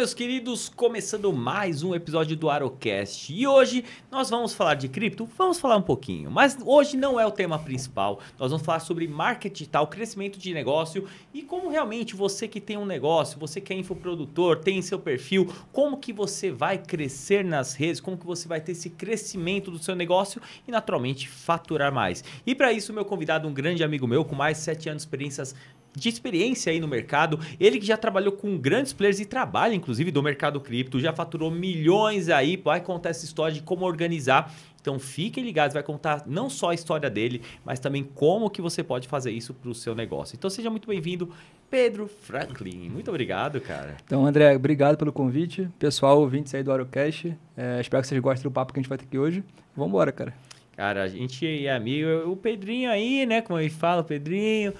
meus queridos, começando mais um episódio do Arocast. E hoje nós vamos falar de cripto, vamos falar um pouquinho, mas hoje não é o tema principal. Nós vamos falar sobre marketing digital, crescimento de negócio e como realmente você que tem um negócio, você que é infoprodutor, tem seu perfil, como que você vai crescer nas redes, como que você vai ter esse crescimento do seu negócio e naturalmente faturar mais. E para isso, meu convidado, um grande amigo meu com mais de 7 anos de experiências de experiência aí no mercado, ele que já trabalhou com grandes players e trabalha inclusive do mercado cripto, já faturou milhões aí, vai contar essa história de como organizar. Então fiquem ligados, vai contar não só a história dele, mas também como que você pode fazer isso para o seu negócio. Então seja muito bem-vindo, Pedro Franklin. Muito obrigado, cara. Então, André, obrigado pelo convite. Pessoal, ouvintes aí do AuroCast, é, espero que vocês gostem do papo que a gente vai ter aqui hoje. Vamos embora, cara. Cara, a gente é amigo, o Pedrinho aí, né, como ele fala, o Pedrinho...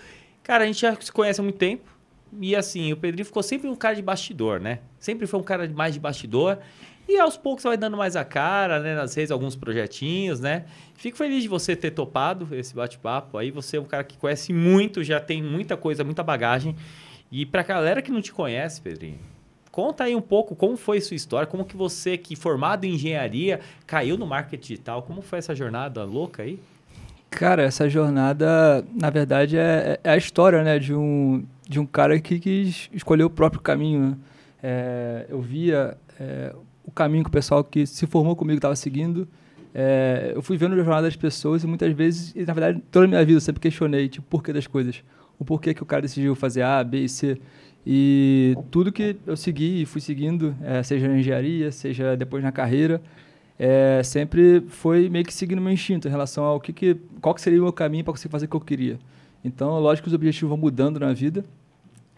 Cara, a gente já se conhece há muito tempo. E assim, o Pedrinho ficou sempre um cara de bastidor, né? Sempre foi um cara mais de bastidor. E aos poucos vai dando mais a cara, né? Nas redes, alguns projetinhos, né? Fico feliz de você ter topado esse bate-papo. Aí você é um cara que conhece muito, já tem muita coisa, muita bagagem. E pra galera que não te conhece, Pedrinho, conta aí um pouco como foi sua história, como que você, que formado em engenharia, caiu no marketing digital. Como foi essa jornada louca aí? Cara, essa jornada, na verdade, é, é, é, a história né, de, um, de um cara que quis escolher o próprio caminho. Né? É, eu via é, o caminho que o pessoal que se formou comigo estava seguindo. É, eu fui vendo a jornada das pessoas e muitas vezes, e na verdade, toda a minha vida eu sempre questionei tipo, o porquê das coisas. O porquê que o cara decidiu fazer A, B e C. E tudo que eu segui e fui seguindo, é, seja na engenharia, seja depois na carreira, é, sempre foi meio que seguindo meu instinto em relação ao que, que qual que seria o meu caminho para conseguir fazer o que eu queria. Então, lógico que os objetivos vão mudando na vida,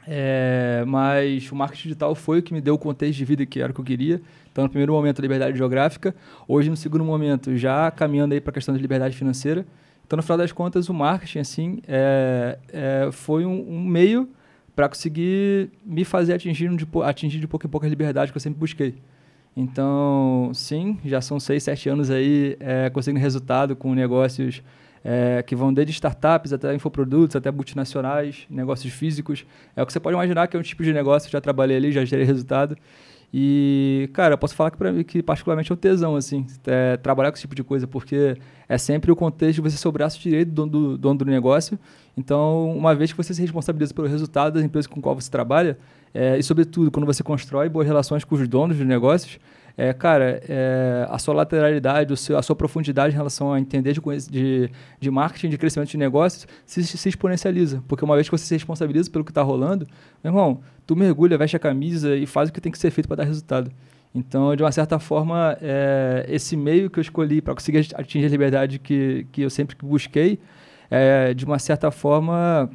é, mas o marketing digital foi o que me deu o contexto de vida que era o que eu queria. Então, no primeiro momento, liberdade geográfica. Hoje, no segundo momento, já caminhando aí para a questão da liberdade financeira. Então, no final das contas, o marketing, assim, é, é, foi um, um meio para conseguir me fazer atingir, de, atingir de pouco em pouco a liberdade que eu sempre busquei. Então, sim, já são seis, sete anos aí é, conseguindo resultado com negócios é, que vão desde startups até infoprodutos, até multinacionais, negócios físicos. É o que você pode imaginar que é um tipo de negócio que já trabalhei ali, já gerei resultado. E, cara, eu posso falar que, pra mim, que particularmente é um tesão, assim, é, trabalhar com esse tipo de coisa, porque é sempre o contexto de você ser o braço direito do dono do, do negócio. Então, uma vez que você se responsabiliza pelo resultado das empresas com qual você trabalha, é, e, sobretudo, quando você constrói boas relações com os donos de negócios, é, cara, é, a sua lateralidade, seu, a sua profundidade em relação a entender de, de, de marketing, de crescimento de negócios, se, se, exponencializa. Porque uma vez que você se responsabiliza pelo que está rolando, meu irmão, tu mergulha, veste a camisa e faz o que tem que ser feito para dar resultado. Então, de uma certa forma, é, esse meio que eu escolhi para conseguir atingir a liberdade que, que eu sempre busquei, é, de uma certa forma,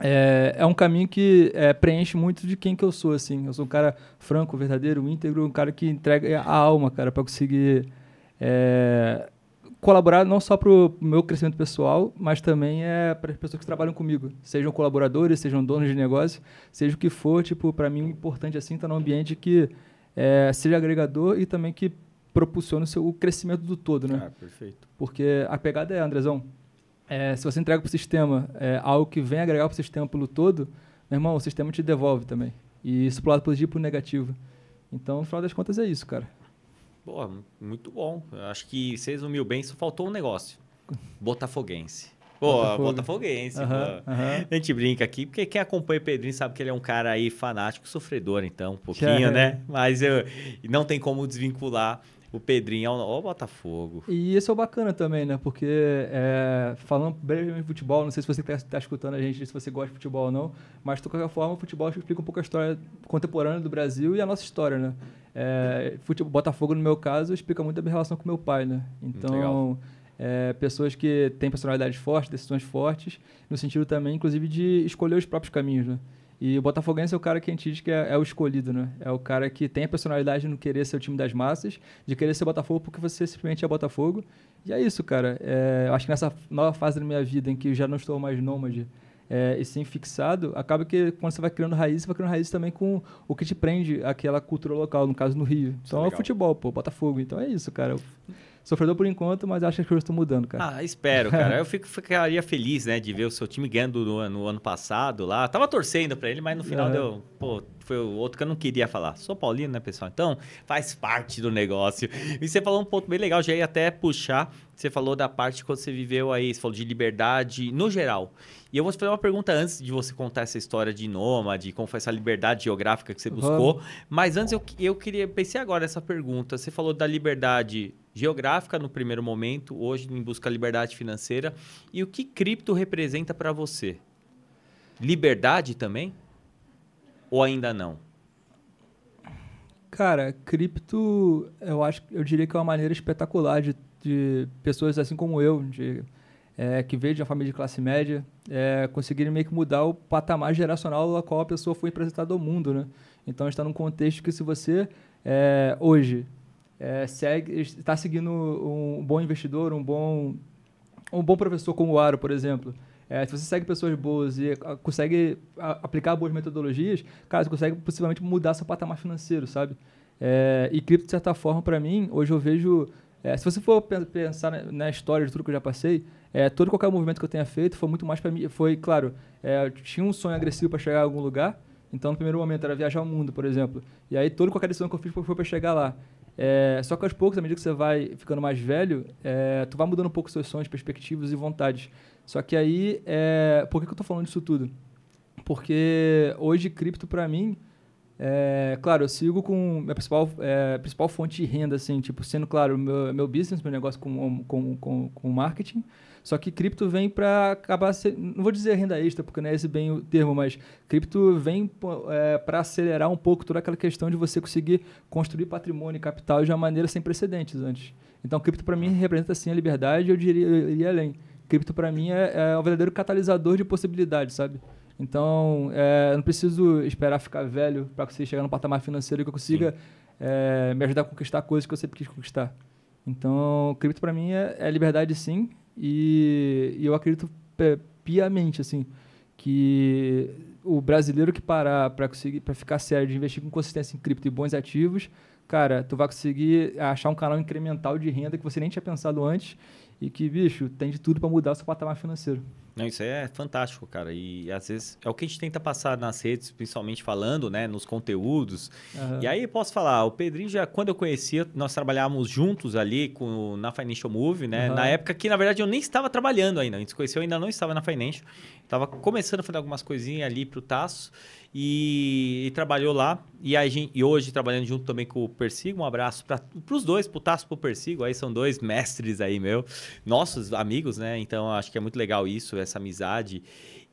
é, é, um caminho que é, preenche muito de quem que eu sou, assim. Eu sou um cara franco, verdadeiro, íntegro, um cara que entrega a alma, cara, para conseguir é, colaborar não só para o meu crescimento pessoal, mas também é para as pessoas que trabalham comigo, sejam colaboradores, sejam donos de negócio, seja o que for, tipo, para mim é importante assim estar tá num ambiente que é, seja agregador e também que propulsione o, seu, o crescimento do todo, né? Ah, perfeito. Porque a pegada é, Andrezão, é, se você entrega para o sistema é, algo que vem agregar para o sistema pelo todo, meu irmão, o sistema te devolve também. E isso para o lado positivo e para o negativo. Então, no final das contas, é isso, cara. Boa, muito bom. Eu acho que você resumiu bem, só faltou um negócio. Botafoguense. Pô, Botafoguense. Uhum, uhum. A gente brinca aqui, porque quem acompanha o Pedrinho sabe que ele é um cara aí fanático, sofredor, então, um pouquinho, é. né? Mas eu, não tem como desvincular o Pedrinho é ó, o, Botafogo. E isso é bacana também, né? Porque é, falando brevemente de futebol, não sei se você está tá escutando a gente, se você gosta de futebol ou não, mas de qualquer forma, o futebol explica um pouco a história contemporânea do Brasil e a nossa história, né? É, futebol, Botafogo, no meu caso, explica muito a minha relação com meu pai, né? Então, é, pessoas que têm personalidades fortes, decisões fortes, no sentido também, inclusive, de escolher os próprios caminhos, né? E o Botafoguense é o cara que a gente diz que é, é, o escolhido, né? É o cara que tem a personalidade de não querer ser o time das massas, de querer ser Botafogo porque você simplesmente é Botafogo. E é isso, cara. É, eu acho que nessa nova fase da minha vida, em que eu já não estou mais nômade é, e sim fixado, acaba que quando você vai criando raiz, você vai criando raiz também com o que te prende aquela cultura local, no caso no Rio. Então é, é o futebol, pô, Botafogo. Então é isso, cara. Sofredor por enquanto, mas acho que as coisas estão mudando, cara. Ah, espero, cara. eu fico, ficaria feliz, né, de ver o seu time ganhando no, no ano passado lá. Tava torcendo para ele, mas no final é. deu. Pô, foi o outro que eu não queria falar. Sou paulino, né, pessoal? Então, faz parte do negócio. E você falou um ponto bem legal, já ia até puxar. Você falou da parte quando você viveu aí, você falou de liberdade no geral. E eu vou te fazer uma pergunta antes de você contar essa história de nômade, como foi essa liberdade geográfica que você buscou. Mas antes eu, eu queria pensei agora essa pergunta. Você falou da liberdade geográfica no primeiro momento, hoje em busca da liberdade financeira. E o que cripto representa para você? Liberdade também? Ou ainda não? Cara, cripto, eu acho, eu diria que é uma maneira espetacular de, de pessoas assim como eu, de é, que veio de uma família de classe média, é, conseguirem meio que mudar o patamar geracional a qual a pessoa foi apresentada ao mundo, né? Então, está num contexto que se você, é, hoje, é, segue, está seguindo um bom investidor, um bom, um bom professor como o Aro, por exemplo, é, se você segue pessoas boas e consegue aplicar boas metodologias, cara, você consegue possivelmente mudar seu patamar financeiro, sabe? É, e cripto, de certa forma, para mim, hoje eu vejo. É, se você for pensar na, na, história de tudo que eu já passei, é, todo qualquer movimento que eu tenha feito foi muito mais para mim. Foi, claro, é, eu tinha um sonho agressivo para chegar a algum lugar. Então, no primeiro momento, era viajar o mundo, por exemplo. E aí, toda qualquer decisão que eu fiz foi para chegar lá. É, só que aos poucos, à medida que você vai ficando mais velho, é, tu vai mudando um pouco seus sonhos, perspectivas e vontades. Só que aí, é, por que, que eu estou falando disso tudo? Porque hoje, cripto para mim, é, claro, eu sigo com a principal, é, principal fonte de renda, assim, tipo, sendo, claro, meu, meu business, meu negócio com, com, com, com marketing. Só que cripto vem para acabar, ser, não vou dizer renda extra, porque não é esse bem o termo, mas cripto vem é, para acelerar um pouco toda aquela questão de você conseguir construir patrimônio e capital de uma maneira sem precedentes antes. Então, cripto para mim representa sim a liberdade, eu diria eu iria além. Cripto para mim é, é um verdadeiro catalisador de possibilidades, sabe? Então, é, eu não preciso esperar ficar velho para conseguir chegar no patamar financeiro que eu consiga é, me ajudar a conquistar coisas que eu sempre quis conquistar. Então, cripto para mim é, é, liberdade sim, e, e eu acredito piamente assim que o brasileiro que parar para conseguir para ficar sério de investir com consistência em cripto e bons ativos, cara, tu vai conseguir achar um canal incremental de renda que você nem tinha pensado antes e que, bicho, tem de tudo para mudar o seu patamar financeiro. Não, isso é fantástico, cara. E às vezes é o que a gente tenta passar nas redes, principalmente falando, né, nos conteúdos. Uhum. E aí posso falar, o Pedrinho já, quando eu conhecia, nós trabalhávamos juntos ali com, na Financial Move, né? Uhum. Na época que, na verdade, eu nem estava trabalhando ainda. A gente se conheceu, eu ainda não estava na Financial. Estava começando a fazer algumas coisinhas ali o Taço. E, e, trabalhou lá. E, a gente, e hoje trabalhando junto também com o Persigo. Um abraço para os dois, para o Tasso e o Persigo. Aí são dois mestres aí, meu. Nossos amigos, né? Então acho que é muito legal isso essa amizade.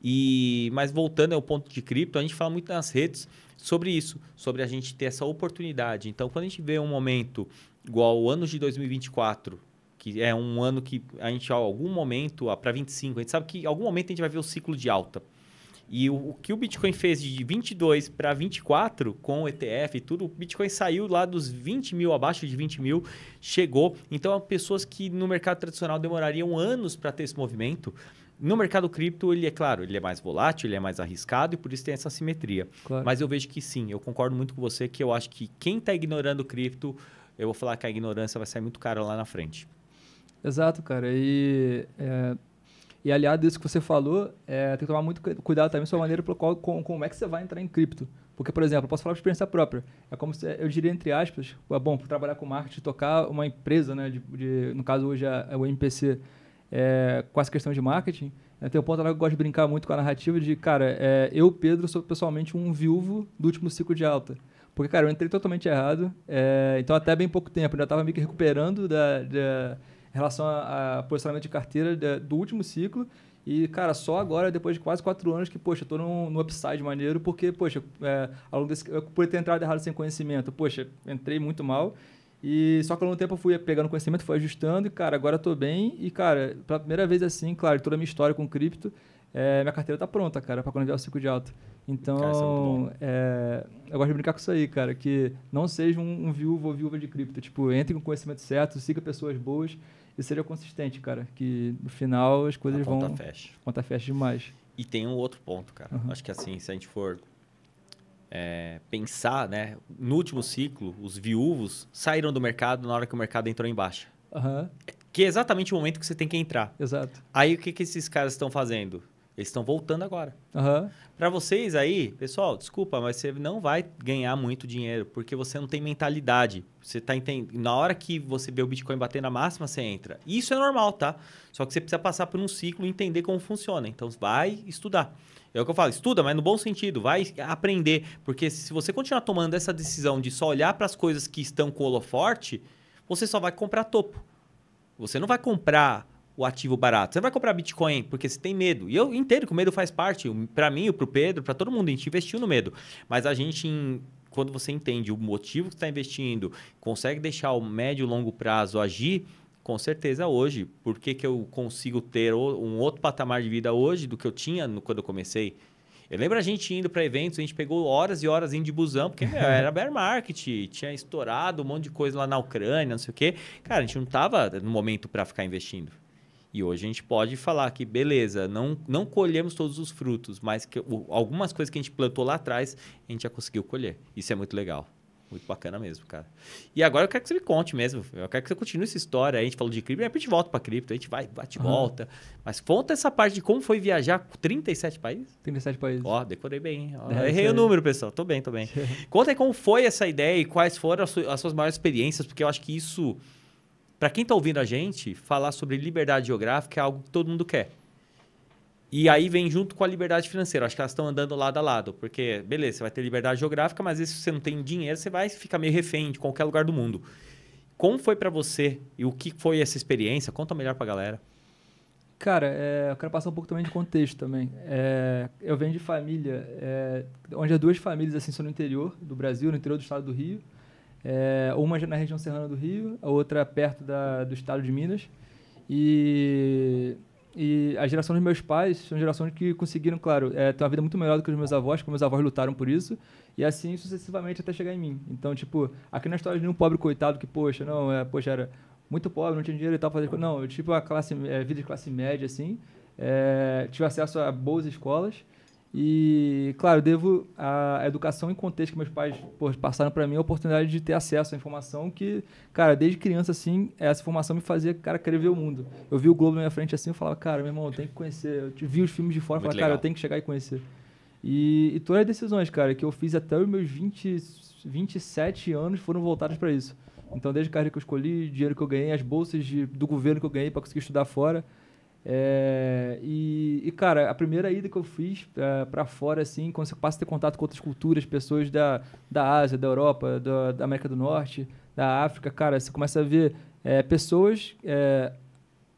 E mas voltando ao ponto de cripto, a gente fala muito nas redes sobre isso, sobre a gente ter essa oportunidade. Então, quando a gente vê um momento igual o ano de 2024, que é um ano que a gente, algum momento, para 25, a gente sabe que em algum momento a gente vai ver o ciclo de alta. E o, o que o Bitcoin fez de 22 para 24, com o ETF e tudo, o Bitcoin saiu lá dos 20 mil, abaixo de 20 mil, chegou. Então, pessoas que no mercado tradicional demorariam anos para ter esse movimento, no mercado cripto, ele é claro, ele é mais volátil, ele é mais arriscado e por isso tem essa simetria. Claro. Mas eu vejo que sim, eu concordo muito com você que eu acho que quem está ignorando cripto, eu vou falar que a ignorância vai sair muito cara lá na frente. Exato, cara. E, é, e aliado a isso que você falou, é, tem que tomar muito cuidado também sua maneira pelo qual, com, como é que você vai entrar em cripto. Porque, por exemplo, eu posso falar de experiência própria. É como se, eu diria, entre aspas, é bom, trabalhar com marketing, tocar uma empresa, né, de, de no caso hoje é, é o MPC, é, com essa questão de marketing. É, tem um ponto lá que eu gosto de brincar muito com a narrativa de, cara, é, eu, Pedro, sou pessoalmente um viúvo do último ciclo de alta. Porque, cara, eu entrei totalmente errado, é, então até bem pouco tempo, ainda né, já estava que recuperando da, da relação a, posicionamento de carteira da, do último ciclo. E, cara, só agora, depois de quase quatro anos, que, poxa, estou num, upside maneiro, porque, poxa, é, ao longo desse, eu, por ter entrado errado sem conhecimento, poxa, entrei muito mal. E só que ao longo do tempo eu fui pegando conhecimento, fui ajustando e, cara, agora eu tô bem. E, cara, pela primeira vez assim, claro, toda a minha história com cripto, é, minha carteira tá pronta, cara, para quando vier o ciclo de alta. Então, cara, é é, eu gosto de brincar com isso aí, cara, que não seja um, um viúvo ou viúva de cripto. Tipo, entre com conhecimento certo, siga pessoas boas e seja consistente, cara, que no final as coisas a vão... Conta fecha. Conta fecha demais. E tem um outro ponto, cara. Uhum. Acho que assim, se a gente for é, pensar, né? No último ciclo, os viúvos saíram do mercado na hora que o mercado entrou em baixa. Uhum. Que é exatamente o momento que você tem que entrar. Exato. Aí o que, que esses caras estão fazendo? Eles estão voltando agora. Uhum. Para vocês aí, pessoal, desculpa, mas você não vai ganhar muito dinheiro porque você não tem mentalidade. Você tá entendendo. Na hora que você vê o Bitcoin bater na máxima, você entra. Isso é normal, tá? Só que você precisa passar por um ciclo e entender como funciona. Então, vai estudar. É o que eu falo, estuda, mas no bom sentido, vai aprender. Porque se você continuar tomando essa decisão de só olhar para as coisas que estão com holoforte, você só vai comprar topo. Você não vai comprar o ativo barato. Você não vai comprar Bitcoin porque você tem medo. E eu entendo que o medo faz parte. Para mim, para o Pedro, para todo mundo, a gente investiu no medo. Mas a gente, quando você entende o motivo que está investindo, consegue deixar o médio e longo prazo agir, com certeza hoje. Por que, que eu consigo ter um outro patamar de vida hoje do que eu tinha no, quando eu comecei? Eu lembro a gente indo para eventos, a gente pegou horas e horas indo de busão, porque meu, era bear market, tinha estourado um monte de coisa lá na Ucrânia, não sei o quê. Cara, a gente não estava no momento para ficar investindo. E hoje a gente pode falar que, beleza, não, não colhemos todos os frutos, mas que, algumas coisas que a gente plantou lá atrás, a gente já conseguiu colher. Isso é muito legal. Muito bacana mesmo, cara. E agora eu quero que você me conte mesmo. Eu quero que você continue essa história. A gente falou de cripto, a gente volta para cripto, a gente vai, bate e uhum. volta. Mas conta essa parte de como foi viajar 37 países. 37 países. Ó, decorei bem. Ó, é, errei é. o número, pessoal. Tô bem, tô bem. conta aí como foi essa ideia e quais foram as, su as suas maiores experiências, porque eu acho que isso, para quem tá ouvindo a gente, falar sobre liberdade geográfica é algo que todo mundo quer. E aí vem junto com a liberdade financeira. Acho que elas estão andando lado a lado, porque, beleza, você vai ter liberdade geográfica, mas se você não tem dinheiro, você vai ficar meio refém de qualquer lugar do mundo. Como foi para você e o que foi essa experiência? Conta melhor para a galera. Cara, é, eu quero passar um pouco também de contexto também. É, eu venho de família, é, onde as duas famílias assim são no interior do Brasil, no interior do estado do Rio. É, uma na região serrana do Rio, a outra perto da, do estado de Minas. E e a geração dos meus pais são gerações que conseguiram, claro, é, ter uma vida muito melhor do que os meus avós, porque meus avós lutaram por isso, e assim sucessivamente até chegar em mim. Então, tipo, aqui na história de um pobre coitado que, poxa, não, é, poxa, era muito pobre, não tinha dinheiro e tal, fazer Não, eu, tipo, a classe, é, vida de classe média, assim, é, tive acesso a boas escolas, e, claro, devo a educação e contexto que meus pais pô, passaram para mim a oportunidade de ter acesso à informação que, cara, desde criança, assim, essa informação me fazia, cara, querer ver o mundo. Eu vi o Globo na minha frente assim, eu falava, cara, meu irmão, eu tenho que conhecer. Eu vi os filmes de fora falava, cara, eu tenho que chegar e conhecer. E, e, todas as decisões, cara, que eu fiz até os meus 20, 27 anos foram voltadas para isso. Então, desde a carreira que eu escolhi, dinheiro que eu ganhei, as bolsas de, do governo que eu ganhei para conseguir estudar fora. É, e, e, cara, a primeira ida que eu fiz é, para fora, assim, quando você passa a ter contato com outras culturas, pessoas da, da Ásia, da Europa, da América do Norte, da África, cara, você começa a ver é, pessoas é,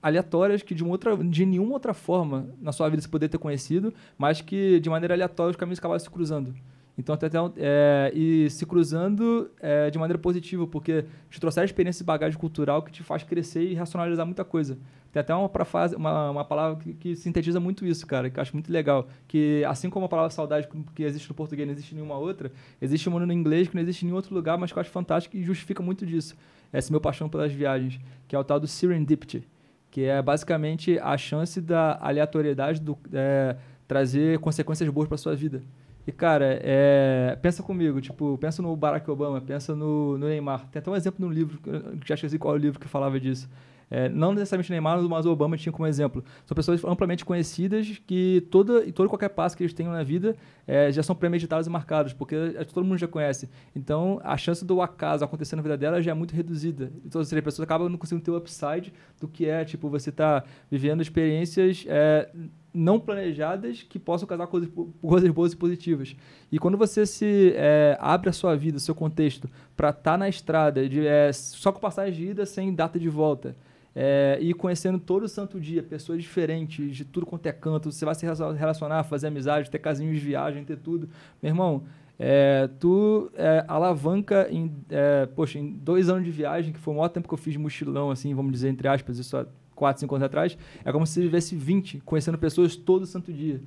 aleatórias que de, outra, de nenhuma outra forma na sua vida você poderia ter conhecido, mas que de maneira aleatória os caminhos acabavam se cruzando. Então, até, é, e se cruzando é, de maneira positiva, porque te trouxer a experiência e bagagem cultural que te faz crescer e racionalizar muita coisa. Tem até uma, frase, uma, uma palavra que, que, sintetiza muito isso, cara, que eu acho muito legal. Que assim como a palavra saudade que existe no português não existe em nenhuma outra, existe uma no inglês que não existe em nenhum outro lugar, mas que eu acho fantástico e justifica muito disso. Essa é meu paixão pelas viagens, que é o tal do serendipity, que é basicamente a chance da aleatoriedade do, é, trazer consequências boas para sua vida. E, cara, é, pensa comigo, tipo, pensa no Barack Obama, pensa no, no Neymar. Tem até um exemplo no livro, que já esqueci qual é o livro que falava disso. É, não necessariamente Neymar, mas o Obama tinha como exemplo. São pessoas amplamente conhecidas que toda e todo qualquer passo que eles tenham na vida é, já são premeditados e marcados, porque é, todo mundo já conhece. Então, a chance do acaso acontecer na vida dela já é muito reduzida. Então, as seja, acabam não conseguindo ter o upside do que é, tipo, você tá vivendo experiências é, não planejadas que possam causar coisas, coisas boas e positivas. E quando você se é, abre a sua vida, o seu contexto, para estar tá na estrada, de, é, só com passagem de ida sem data de volta, é, e conhecendo todo santo dia pessoas diferentes, de tudo quanto é canto, você vai se relacionar, fazer amizade, ter casinhos de viagem, ter tudo. Meu irmão, é, tu é, alavanca em, é, poxa, em dois anos de viagem, que foi o maior tempo que eu fiz de mochilão, assim, vamos dizer, entre aspas, isso há quatro, cinco anos atrás, é como se você vivesse 20, conhecendo pessoas todo santo dia.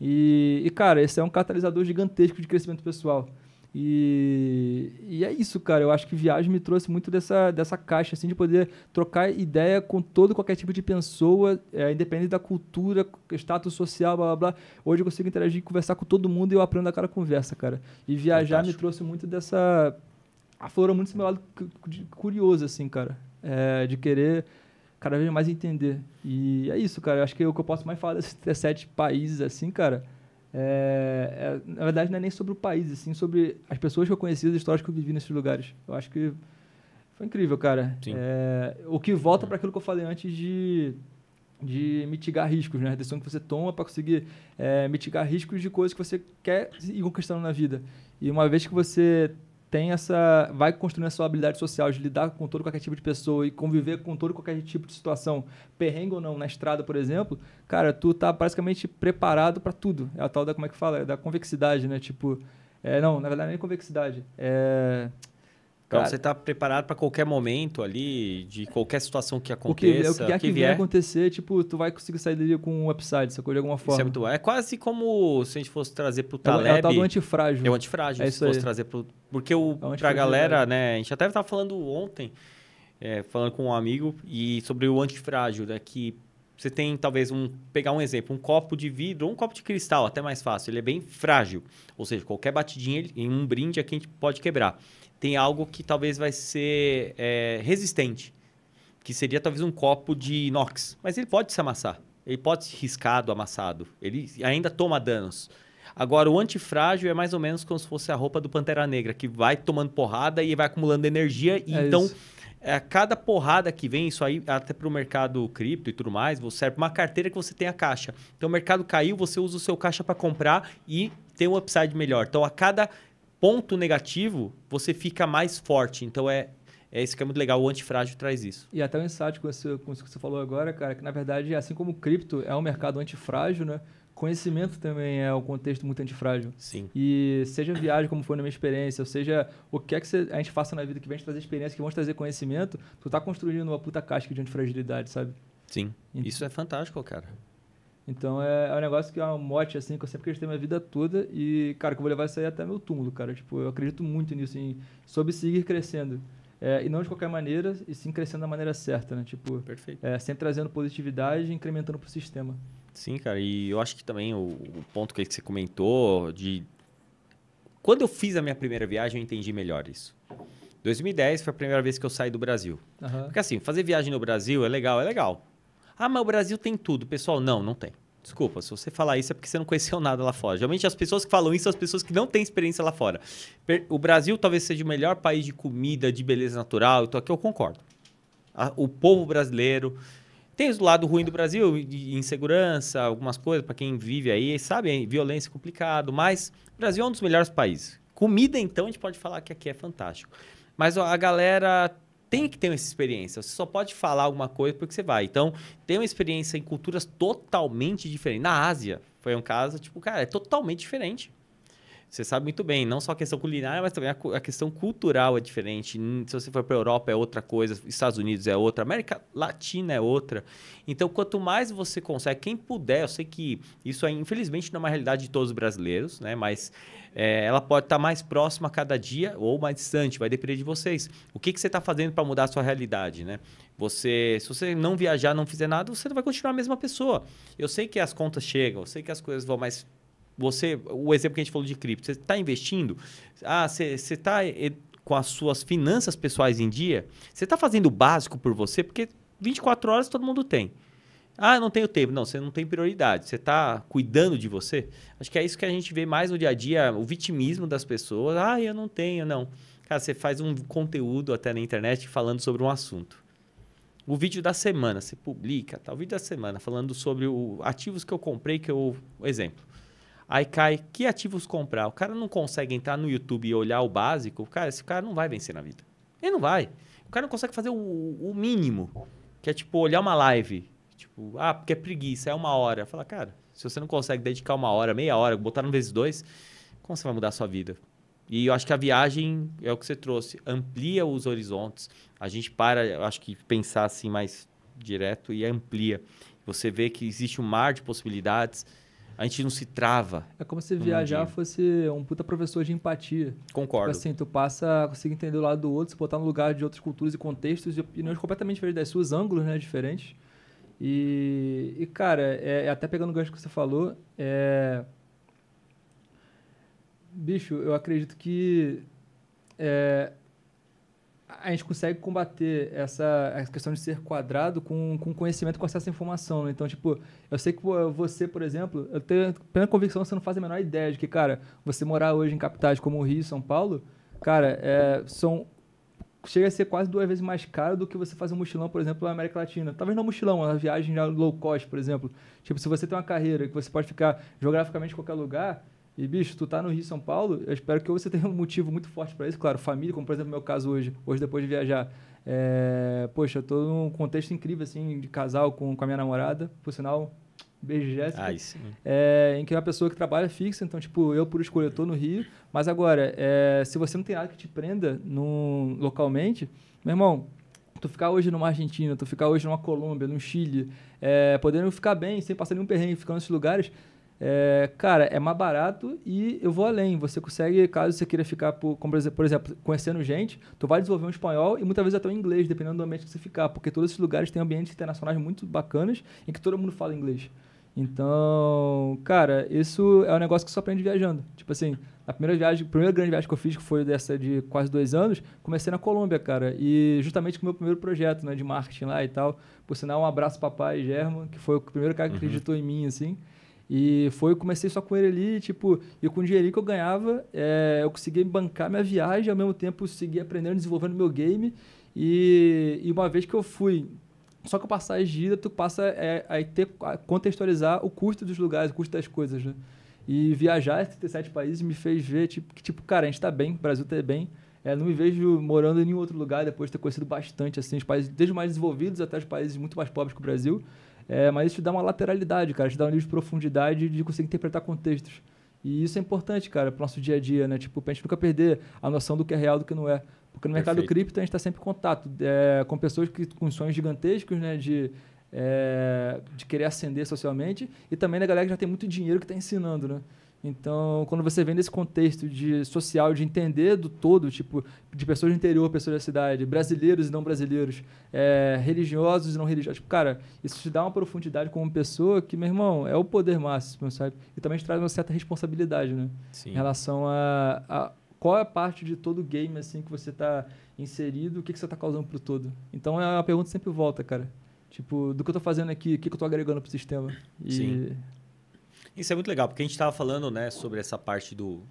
E, e, cara, esse é um catalisador gigantesco de crescimento pessoal. E, e é isso, cara. Eu acho que viagem me trouxe muito dessa, dessa caixa, assim, de poder trocar ideia com todo qualquer tipo de pessoa, é, independente da cultura, status social, blá, blá, blá. Hoje eu consigo interagir, conversar com todo mundo e eu aprendo a cara conversa, cara. E viajar Fantástico. me trouxe muito dessa... Aflorou muito esse meu lado curioso, assim, cara. É, de querer cada vez mais entender. E é isso, cara. Eu acho que é o que eu posso mais falar desses 17 países, assim, cara é, é, na verdade, não é nem sobre o país, assim, sobre as pessoas que eu conheci, as histórias que eu vivi nesses lugares. Eu acho que foi incrível, cara. É, o que volta para aquilo que eu falei antes de, de mitigar riscos, né? A decisão que você toma para conseguir é, mitigar riscos de coisas que você quer ir conquistando na vida. E uma vez que você tem essa vai construindo essa habilidade social de lidar com todo qualquer tipo de pessoa e conviver com todo qualquer tipo de situação, perrengue ou não, na estrada, por exemplo, cara, tu tá basicamente preparado para tudo. É a tal da como é que fala, é da convexidade, né? Tipo, é, não, na verdade é nem convexidade, é então você está preparado para qualquer momento ali, de qualquer situação que aconteça. O que, o que, é que, que vier acontecer, tipo, tu vai conseguir sair dali com um upside, sacou? De alguma forma. Isso é, muito, é quase como se a gente fosse trazer para é é o Taleb... É o tal do antifrágil. É o antifrágil, é se fosse aí. trazer para Porque o, é para a galera, é. né? A gente até estava falando ontem, é, falando com um amigo, e sobre o antifrágil, né? Que você tem talvez um... Pegar um exemplo, um copo de vidro ou um copo de cristal, até mais fácil. Ele é bem frágil. Ou seja, qualquer batidinha em um brinde aqui a gente pode quebrar tem algo que talvez vai ser é, resistente, que seria talvez um copo de inox. Mas ele pode se amassar, ele pode ser riscado, amassado, ele ainda toma danos. Agora, o antifrágil é mais ou menos como se fosse a roupa do Pantera Negra, que vai tomando porrada e vai acumulando energia. E é então, a é, cada porrada que vem, isso aí, até para o mercado cripto e tudo mais, você serve uma carteira que você tem a caixa. Então, o mercado caiu, você usa o seu caixa para comprar e tem um upside melhor. Então, a cada ponto negativo, você fica mais forte. Então é, é isso que é muito legal, o antifrágil traz isso. E até o insight com isso, com isso que você falou agora, cara, que na verdade, assim como o cripto é um mercado antifrágil, né? Conhecimento também é um contexto muito antifrágil. Sim. E seja viagem, como foi na minha experiência, ou seja, o que é que a gente faça na vida que vem te trazer experiência, que vão te trazer conhecimento, tu tá construindo uma puta casca de antifragilidade, sabe? Sim. Então, isso é fantástico, cara. Então é, é, um negócio que é um mote, assim, que eu sempre acreditei minha vida toda e, cara, que eu vou levar isso aí é até meu túmulo, cara. Tipo, eu acredito muito nisso, em soube seguir crescendo. É, e não de qualquer maneira, e sim crescendo da maneira certa, né? Tipo, Perfeito. É, sempre trazendo positividade e incrementando para o sistema. Sim, cara, e eu acho que também o, o ponto que você comentou de... Quando eu fiz a minha primeira viagem, eu entendi melhor isso. 2010 foi a primeira vez que eu saí do Brasil. Uhum. Porque assim, fazer viagem no Brasil é legal, é legal. Ah, mas o Brasil tem tudo. Pessoal, não, não tem. Desculpa, se você falar isso é porque você não conheceu nada lá fora. Geralmente as pessoas que falam isso são as pessoas que não têm experiência lá fora. O Brasil talvez seja o melhor país de comida, de beleza natural, então aqui eu concordo. O povo brasileiro tem o lado ruim do Brasil, insegurança, algumas coisas para quem vive aí, sabe, é violência complicado, mas o Brasil é um dos melhores países. Comida então a gente pode falar que aqui é fantástico. Mas a galera tem que ter essa experiência. Você só pode falar alguma coisa porque você vai. Então, tem uma experiência em culturas totalmente diferentes. Na Ásia, foi um caso, tipo, cara, é totalmente diferente. Você sabe muito bem, não só a questão culinária, mas também a, a questão cultural é diferente. Se você for para a Europa é outra coisa, Estados Unidos é outra, América Latina é outra. Então, quanto mais você consegue, quem puder, eu sei que isso é, infelizmente não é uma realidade de todos os brasileiros, né? Mas é, ela pode estar tá mais próxima a cada dia ou mais distante, vai depender de vocês. O que, que você está fazendo para mudar a sua realidade, né? Você, se você não viajar, não fizer nada, você não vai continuar a mesma pessoa. Eu sei que as contas chegam, eu sei que as coisas vão mais você, o exemplo que a gente falou de cripto, você está investindo, ah, você está eh, com as suas finanças pessoais em dia, você está fazendo o básico por você, porque 24 horas todo mundo tem. Ah, eu não tenho tempo. Não, você não tem prioridade. Você está cuidando de você. Acho que é isso que a gente vê mais no dia a dia, o vitimismo das pessoas. Ah, eu não tenho, não. Cara, você faz um conteúdo até na internet falando sobre um assunto. O vídeo da semana, você publica, tá? O vídeo da semana falando sobre o ativos que eu comprei, que eu. Exemplo. Aí cai, que ativos comprar? O cara não consegue entrar no YouTube e olhar o básico. Cara, esse cara não vai vencer na vida. Ele não vai. O cara não consegue fazer o, o mínimo. Que é tipo olhar uma live. Tipo, ah, porque é preguiça, é uma hora. Fala, cara, se você não consegue dedicar uma hora, meia hora, botar no vezes dois, como você vai mudar a sua vida? E eu acho que a viagem é o que você trouxe, amplia os horizontes. A gente para, eu acho que pensar assim mais direto e amplia. Você vê que existe um mar de possibilidades a gente não se trava. É como se viajar fosse um puta professor de empatia. Concordo. Tipo assim, tu passa, conseguir entender o lado do outro, se botar no lugar de outras culturas e contextos e opiniões completamente diferentes das suas, ângulos né, diferentes. E, e cara, é, é até pegando o gancho que você falou, é... bicho, eu acredito que é, a gente consegue combater essa, essa questão de ser quadrado com, com conhecimento, com acesso à informação. Né? Então, tipo, eu sei que você, por exemplo, eu tenho plena convicção que você não faz a menor ideia de que, cara, você morar hoje em capitais como o Rio e São Paulo, cara, é, são chega a ser quase duas vezes mais caro do que você fazer um mochilão, por exemplo, na América Latina. Talvez não um mochilão, uma viagem low cost, por exemplo. Tipo, se você tem uma carreira que você pode ficar geograficamente em qualquer lugar, e, bicho, tu tá no Rio São Paulo, eu espero que você tenha um motivo muito forte para isso, claro, família, como por exemplo meu caso hoje, hoje depois de viajar. É, poxa, eu tô num contexto incrível, assim, de casal com, com a minha namorada, por sinal, beijo, Jéssica. Ai, sim. É, em que é uma pessoa que trabalha fixa, então, tipo, eu por escolha eu tô no Rio, mas agora, é, se você não tem nada que te prenda localmente, meu irmão, tu ficar hoje numa Argentina, tu ficar hoje numa Colômbia, num Chile, é, podendo ficar bem, sem passar nenhum perrengue, ficando nesses lugares, é, cara, é mais barato e eu vou além. Você consegue, caso você queira ficar, por, como, por exemplo, conhecendo gente, tu vai desenvolver um espanhol e muitas vezes até um inglês, dependendo do ambiente que você ficar, porque todos esses lugares têm ambientes internacionais muito bacanas em que todo mundo fala inglês. Então, cara, isso é um negócio que só aprende viajando. Tipo assim, a primeira viagem, a primeira grande viagem que eu fiz, que foi dessa de quase dois anos, comecei na Colômbia, cara. E justamente com o meu primeiro projeto, né, de marketing lá e tal. Por sinal, um abraço papai German, que foi o primeiro cara que uhum. acreditou em mim, assim. E foi, eu comecei só com ele ali, tipo, e com o dinheiro que eu ganhava, é, eu conseguia bancar minha viagem, ao mesmo tempo seguir aprendendo, desenvolvendo meu game. E, e uma vez que eu fui só com a passagem de ida, tu passa é, a, ter, a contextualizar o custo dos lugares, o custo das coisas, né? E viajar em 37 países me fez ver, tipo, que, tipo, cara, a gente tá bem, o Brasil tá bem. É, não me vejo morando em nenhum outro lugar depois de ter conhecido bastante, assim, os países, desde os mais desenvolvidos até os países muito mais pobres que o Brasil. É, mas isso te dá uma lateralidade, cara, te dá um nível de profundidade de conseguir interpretar contextos. E isso é importante, cara, pro nosso dia a dia, né? Tipo, pra gente nunca perder a noção do que é real do que não é. Porque no mercado Perfeito. cripto a gente está sempre em contato é, com pessoas que, com sonhos gigantescos, né? De, é, de querer ascender socialmente. E também da né, galera que já tem muito dinheiro que está ensinando, né? Então, quando você vem nesse contexto de social, de entender do todo, tipo, de pessoas do interior, pessoas da cidade, brasileiros e não brasileiros, é, religiosos e não religiosos, tipo, cara, isso te dá uma profundidade como pessoa que, meu irmão, é o poder máximo, sabe? E também te traz uma certa responsabilidade, né? Sim. Em relação a, a qual é a parte de todo o game, assim, que você está inserido, o que, que você está causando para o todo. Então, é uma pergunta que sempre volta, cara. Tipo, do que eu estou fazendo aqui, o que, que eu estou agregando pro sistema. E... Sim. Isso é muito legal, porque a gente estava falando né, sobre essa parte do.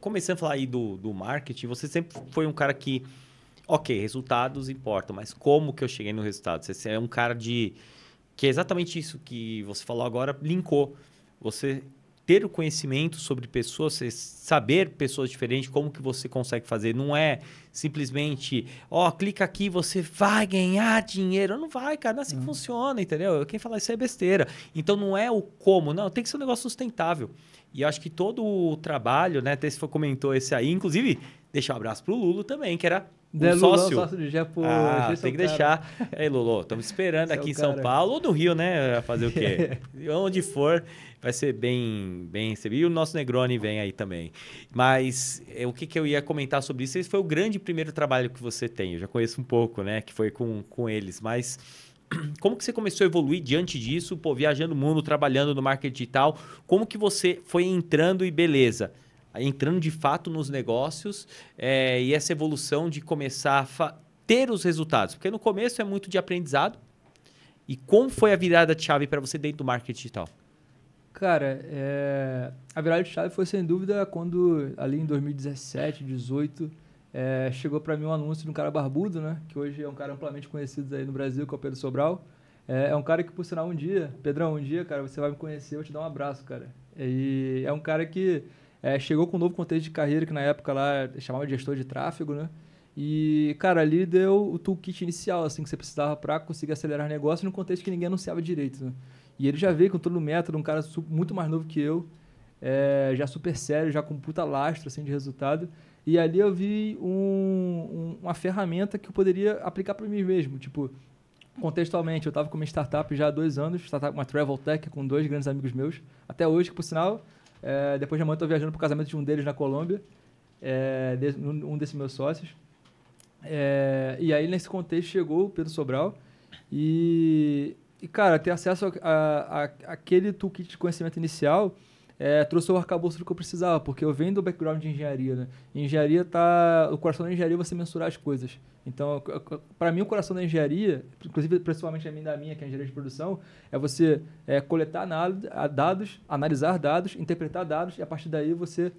Começando a falar aí do, do marketing, você sempre foi um cara que. Ok, resultados importam, mas como que eu cheguei no resultado? Você é um cara de. Que é exatamente isso que você falou agora, linkou. Você ter o conhecimento sobre pessoas, saber pessoas diferentes, como que você consegue fazer. Não é simplesmente, ó, oh, clica aqui, você vai ganhar dinheiro. Não vai, cara, não é assim uhum. que hum. funciona, entendeu? Quem falar isso é besteira. Então não é o como, não, tem que ser um negócio sustentável. E acho que todo o trabalho, né, até se comentou esse aí, inclusive, deixa um abraço pro Lulo também, que era um sócio. Né, Lulão, sócio Ah, é tem que cara. deixar. Aí, Lolo, estamos esperando é aqui é em São Paulo ou no Rio, né? Fazer o quê? Onde for, vai ser bem, bem recebido. E o nosso Negroni vem aí também. Mas é, o que, que eu ia comentar sobre isso? Esse foi o grande primeiro trabalho que você tem. Eu já conheço um pouco, né? Que foi com, com eles. Mas como que você começou a evoluir diante disso? Pô, viajando o mundo, trabalhando no marketing digital. Como que você foi entrando e beleza? entrando de fato nos negócios é, e essa evolução de começar a ter os resultados. Porque no começo é muito de aprendizado. E como foi a virada de chave para você dentro do marketing digital? Cara, é... a virada de chave foi sem dúvida quando ali em 2017, 2018, é... chegou para mim um anúncio de um cara barbudo, né? Que hoje é um cara amplamente conhecido aí no Brasil, que é o Pedro Sobral. Eh, é, um cara que, por sinal, um dia, Pedrão, um dia, cara, você vai me conhecer, eu vou te dar um abraço, cara. E é um cara que é, chegou com um novo contexto de carreira que na época lá chamava de gestor de tráfego, né? E, cara, ali deu o toolkit inicial, assim, que você precisava para conseguir acelerar negócio num contexto que ninguém anunciava direito, né? E ele já veio com todo o método, um cara muito mais novo que eu, é, já super sério, já com puta lastro, assim, de resultado. E ali eu vi um, um, uma ferramenta que eu poderia aplicar para mim mesmo, tipo... Contextualmente, eu estava com uma startup já há dois anos, startup, uma travel tech com dois grandes amigos meus, até hoje, que por sinal, é, depois de amanhã eu viajando para o casamento de um deles na Colômbia, é, de, um desses meus sócios. É, e aí, nesse contexto, chegou o Pedro Sobral e, e cara, ter acesso a, a, a aquele toolkit de conhecimento inicial é, trouxe o arcabouço que eu precisava, porque eu venho do background de engenharia, né? engenharia tá. O coração da engenharia é você mensurar as coisas. Então, para mim, o coração da engenharia, inclusive principalmente a minha, da minha, que é a engenharia de produção, é você é, coletar dados, analisar dados, interpretar dados, e a partir daí você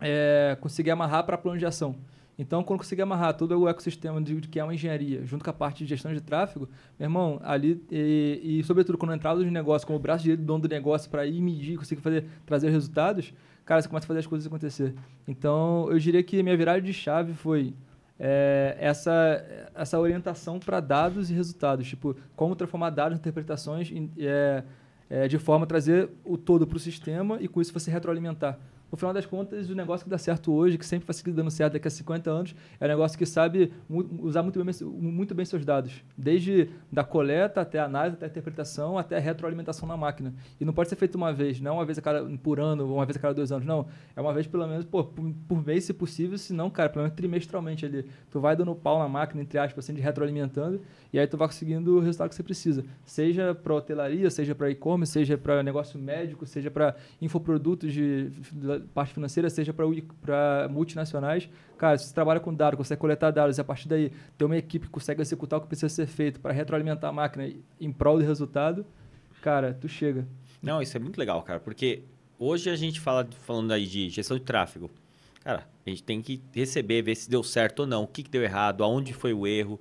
é, conseguir amarrar para a plano de ação. Então, quando consegui amarrar todo o ecossistema de, de, que é uma engenharia, junto com a parte de gestão de tráfego, meu irmão, ali, e, e sobretudo quando eu entrava no negócio como o braço direito do dono do negócio para ir medir, conseguir fazer, trazer os resultados, cara, você começa a fazer as coisas acontecer. Então, eu diria que minha virada de chave foi é, essa, essa orientação para dados e resultados, tipo, como transformar dados em interpretações é, é, de forma a trazer o todo para o sistema e com isso você retroalimentar no final das contas, o negócio que dá certo hoje, que sempre vai seguir dando certo daqui a 50 anos, é um negócio que sabe usar muito bem, muito bem seus dados. Desde da coleta até a análise, até a interpretação, até a retroalimentação na máquina. E não pode ser feito uma vez, não uma vez a cada, por ano, ou uma vez a cada dois anos, não. É uma vez pelo menos pô, por, por mês, se possível, se não, cara, pelo menos trimestralmente ali. Tu vai dando pau na máquina, entre aspas, assim, de retroalimentando, e aí tu vai conseguindo o resultado que você precisa. Seja para hotelaria, seja para e-commerce, seja para negócio médico, seja para infoprodutos de, de parte financeira seja para multinacionais, cara, se você trabalha com dados, consegue coletar dados e a partir daí tem uma equipe que consegue executar o que precisa ser feito para retroalimentar a máquina em prol do resultado, cara, tu chega. Não, isso é muito legal, cara, porque hoje a gente fala falando aí de gestão de tráfego. Cara, a gente tem que receber, ver se deu certo ou não, o que, que deu errado, aonde foi o erro.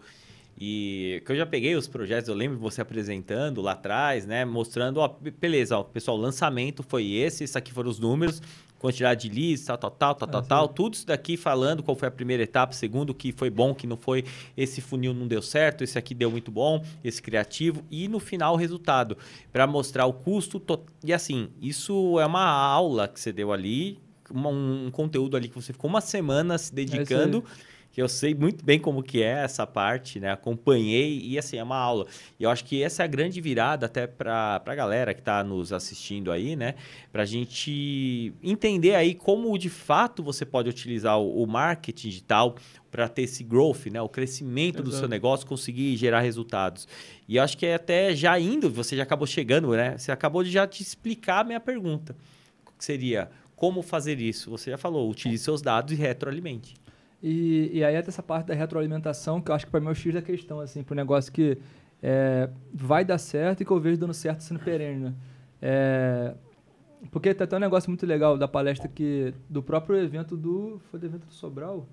E que eu já peguei os projetos, eu lembro você apresentando lá atrás, né? Mostrando, ó, beleza, ó, pessoal, o lançamento foi esse, isso aqui foram os números, quantidade de leads, tal, tal, tal, tal, tal, tal. Tudo isso daqui falando qual foi a primeira etapa, segundo, o que foi bom, que não foi, esse funil não deu certo, esse aqui deu muito bom, esse criativo. E no final o resultado, para mostrar o custo. To... E assim, isso é uma aula que você deu ali, uma, um conteúdo ali que você ficou uma semana se é dedicando. É que eu sei muito bem como que é essa parte, né? Acompanhei e assim, é uma aula. E eu acho que essa é a grande virada até para a galera que está nos assistindo aí, né? Para a gente entender aí como de fato você pode utilizar o, o marketing digital para ter esse growth, né? O crescimento Exato. do seu negócio, conseguir gerar resultados. E eu acho que é até já indo, você já acabou chegando, né? Você acabou de já te explicar a minha pergunta. Que seria como fazer isso? Você já falou, utilize seus dados e retroalimente. E, e aí é dessa parte da retroalimentação, que eu acho que para mim é o X da questão, assim, para o negócio que é, vai dar certo e que eu vejo dando certo sendo perene. Né? É, porque tem até um negócio muito legal da palestra que do próprio evento do. Foi do evento do Sobral?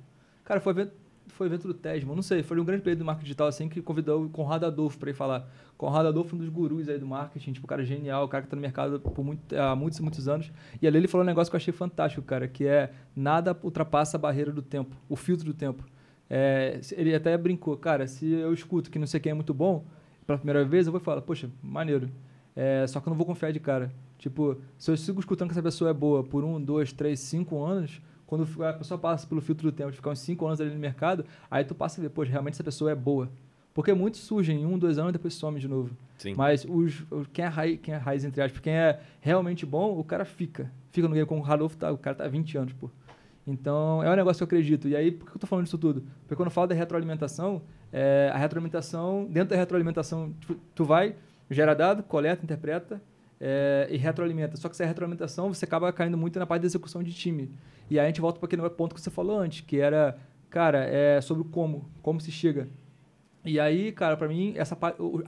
Cara, foi evento foi o evento do Tesmo, não sei, foi um grande player do marketing digital assim que convidou o Conrado Adolfo para ir falar. Conrado Adolfo é um dos gurus aí do marketing, tipo, cara é genial, um cara que está no mercado por muito, há muitos muitos anos. E ali ele falou um negócio que eu achei fantástico, cara, que é nada ultrapassa a barreira do tempo, o filtro do tempo. É, ele até brincou, cara, se eu escuto que não sei quem é muito bom, pela primeira vez, eu vou falar, poxa, maneiro. É, só que eu não vou confiar de cara. Tipo, se eu sigo escutando que essa pessoa é boa por um, dois, três, cinco anos, quando a pessoa passa pelo filtro do tempo de ficar uns 5 anos ali no mercado, aí tu passa a ver, poxa, realmente essa pessoa é boa. Porque muitos surgem em um, dois anos e depois some de novo. Sim. Mas os, quem, é raiz, quem é raiz, entre aspas, quem é realmente bom, o cara fica. Fica no game como o Rodolfo, tá, o cara tá há 20 anos, pô. Então, é um negócio que eu acredito. E aí, por que eu tô falando disso tudo? Porque quando eu falo da retroalimentação, é, a retroalimentação, dentro da retroalimentação, tu, tipo, tu vai, gera dado, coleta, interpreta, é, e retroalimenta. Só que se é retroalimentação, você acaba caindo muito na parte da execução de time. E aí a gente volta para aquele ponto que você falou antes, que era, cara, é sobre como, como se chega. E aí, cara, para mim, essa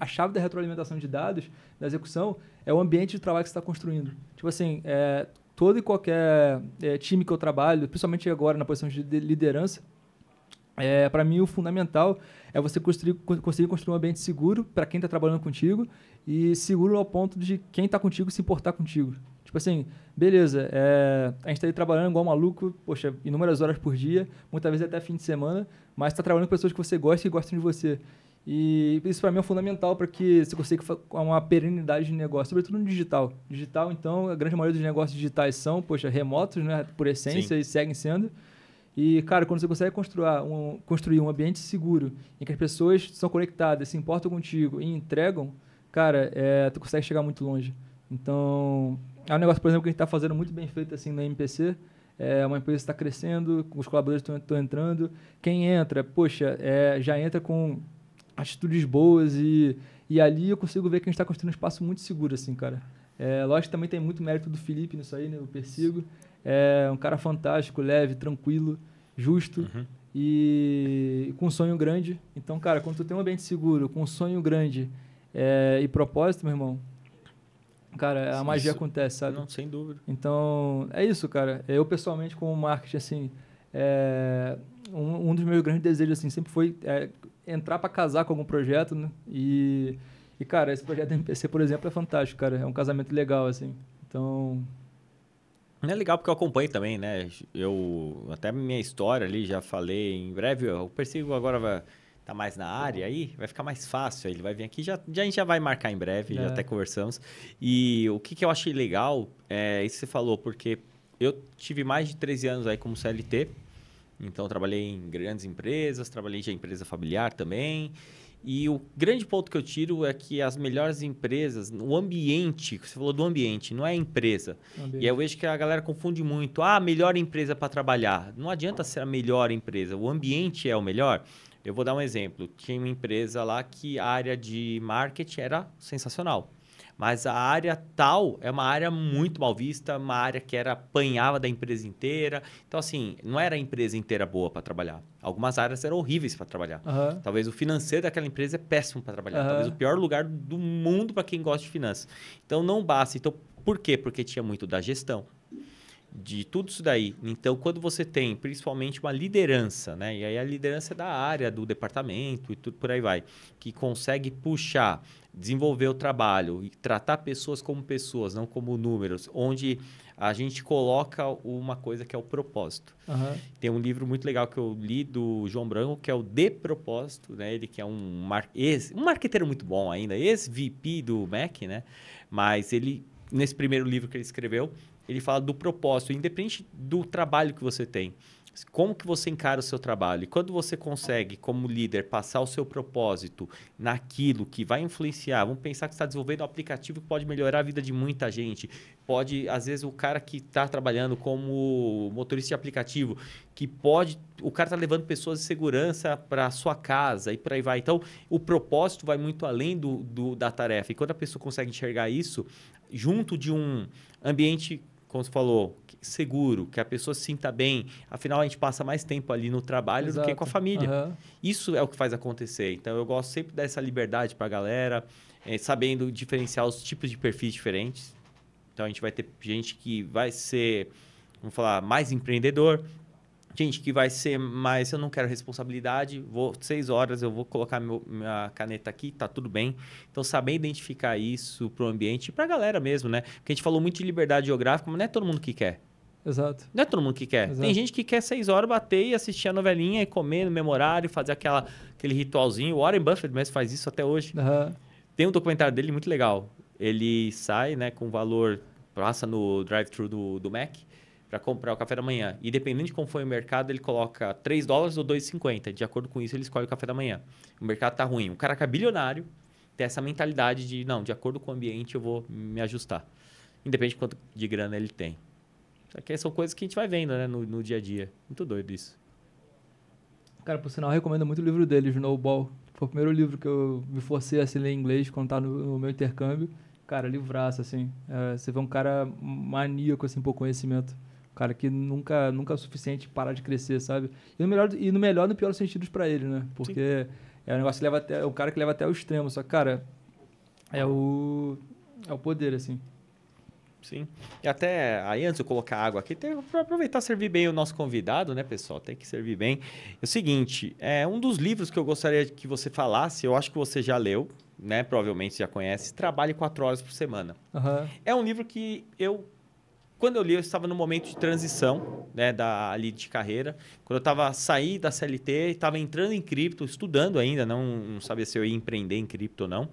a chave da retroalimentação de dados, da execução, é o ambiente de trabalho que você está construindo. Tipo assim, é, todo e qualquer é, time que eu trabalho, principalmente agora na posição de liderança, é, para mim, o fundamental é você construir, conseguir construir um ambiente seguro para quem está trabalhando contigo e seguro ao ponto de quem está contigo se importar contigo. Tipo assim, beleza, é, a gente está aí trabalhando igual maluco, poxa, inúmeras horas por dia, muitas vezes até fim de semana, mas está trabalhando com pessoas que você gosta e gostam de você. E isso para mim é fundamental para que você consiga uma perenidade de negócio, sobretudo no digital. Digital, então, a grande maioria dos negócios digitais são, poxa, remotos, né, por essência, Sim. e seguem sendo. E, cara, quando você consegue construir um, construir um ambiente seguro, em que as pessoas são conectadas, se importam contigo e entregam, cara, é, tu consegue chegar muito longe. Então, é um negócio, por exemplo, que a gente está fazendo muito bem feito assim na MPC. É uma empresa que está crescendo, os colaboradores estão entrando. Quem entra, poxa, é, já entra com atitudes boas e, e ali eu consigo ver que a gente está construindo um espaço muito seguro, assim, cara. É, lógico que também tem muito mérito do Felipe nisso aí, né? Eu persigo. É um cara fantástico, leve, tranquilo justo uhum. e com um sonho grande. Então, cara, quando tu tem um ambiente seguro, com um sonho grande é, e propósito, meu irmão, cara, a Sim, magia acontece, sabe? Não, sem dúvida. Então, é isso, cara. Eu, pessoalmente, com o marketing, assim, é, um, um, dos meus grandes desejos, assim, sempre foi é, entrar para casar com algum projeto, né? E, e, cara, esse projeto da MPC, por exemplo, é fantástico, cara. É um casamento legal, assim. Então, é legal porque eu acompanho também, né? Eu até minha história ali já falei em breve. O Persigo agora vai tá mais na área aí, vai ficar mais fácil. Ele vai vir aqui, já, já a gente já vai marcar em breve, é. já até conversamos. E o que, que eu achei legal é isso que você falou, porque eu tive mais de 13 anos aí como CLT. Então trabalhei em grandes empresas, trabalhei em empresa familiar também. E o grande ponto que eu tiro é que as melhores empresas, o ambiente, você falou do ambiente, não é a empresa. E eu vejo que a galera confunde muito. Ah, melhor empresa para trabalhar. Não adianta ser a melhor empresa, o ambiente é o melhor. Eu vou dar um exemplo. Tinha uma empresa lá que a área de marketing era sensacional. Mas a área tal é uma área muito mal vista, uma área que era apanhava da empresa inteira. Então, assim, não era a empresa inteira boa para trabalhar. Algumas áreas eram horríveis para trabalhar. Uhum. Talvez o financeiro daquela empresa é péssimo para trabalhar. Uhum. Talvez o pior lugar do mundo para quem gosta de finanças. Então, não basta. Então, por quê? Porque tinha muito da gestão, de tudo isso daí. Então, quando você tem principalmente uma liderança, né? E aí a liderança é da área, do departamento e tudo por aí vai, que consegue puxar desenvolver o trabalho e tratar pessoas como pessoas, não como números, onde a gente coloca uma coisa que é o propósito. Uhum. Tem um livro muito legal que eu li do João Branco, que é o De Propósito, né? Ele que é um, mar ex, um marqueteiro muito bom ainda, ex-VP do Mac, né? Mas ele, nesse primeiro livro que ele escreveu, ele fala do propósito, independente do trabalho que você tem como que você encara o seu trabalho? E quando você consegue, como líder, passar o seu propósito naquilo que vai influenciar, vamos pensar que você está desenvolvendo um aplicativo que pode melhorar a vida de muita gente. Pode, às vezes, o cara que está trabalhando como motorista de aplicativo, que pode, o cara está levando pessoas de segurança para sua casa e para aí vai. Então, o propósito vai muito além do, do da tarefa. E quando a pessoa consegue enxergar isso, junto de um ambiente como você falou, seguro, que a pessoa se sinta bem. Afinal, a gente passa mais tempo ali no trabalho Exato. do que com a família. Uhum. Isso é o que faz acontecer. Então, eu gosto sempre dessa liberdade para a galera, é, sabendo diferenciar os tipos de perfis diferentes. Então, a gente vai ter gente que vai ser, vamos falar, mais empreendedor, gente que vai ser mais, eu não quero responsabilidade, vou seis horas, eu vou colocar meu, minha caneta aqui, tá tudo bem. Então, saber identificar isso pro ambiente para pra galera mesmo, né? Porque a gente falou muito de liberdade geográfica, mas não é todo mundo que quer. Exato. Não é todo mundo que quer. Exato. Tem gente que quer seis horas bater e assistir a novelinha e comer no memorário, fazer aquela, aquele ritualzinho. O Warren Buffett mesmo faz isso até hoje. Uhum. Tem um documentário dele muito legal. Ele sai né, com valor, passa no drive-thru do, do Mac para comprar o café da manhã. E dependendo de como foi o mercado, ele coloca 3 dólares ou 2,50. De acordo com isso, ele escolhe o café da manhã. O mercado tá ruim. O cara que é bilionário tem essa mentalidade de, não, de acordo com o ambiente eu vou me ajustar. Independente de quanto de grana ele tem. Só que são coisas que a gente vai vendo né, no, no dia a dia. Muito doido isso. Cara, por sinal, eu recomendo muito o livro dele, Snowball. Foi o primeiro livro que eu me forcei a se ler em inglês quando tá no, no meu intercâmbio. Cara, livraço, assim. É, você vê um cara maníaco, assim, por conhecimento cara que nunca, nunca é o suficiente parar de crescer, sabe? E no melhor e no, melhor, no pior sentidos para ele, né? Porque Sim. é um negócio que leva até. É o cara que leva até o extremo. Só que, cara, é o. É o poder, assim. Sim. E até aí, antes de eu colocar água aqui, tem para aproveitar servir bem o nosso convidado, né, pessoal? Tem que servir bem. É o seguinte, é um dos livros que eu gostaria que você falasse, eu acho que você já leu, né? Provavelmente já conhece, Trabalhe Quatro Horas por Semana. Uhum. É um livro que eu quando eu li, eu estava no momento de transição né, da, ali de carreira. Quando eu estava saí da CLT, estava entrando em cripto, estudando ainda, não, não sabia se eu ia empreender em cripto ou não.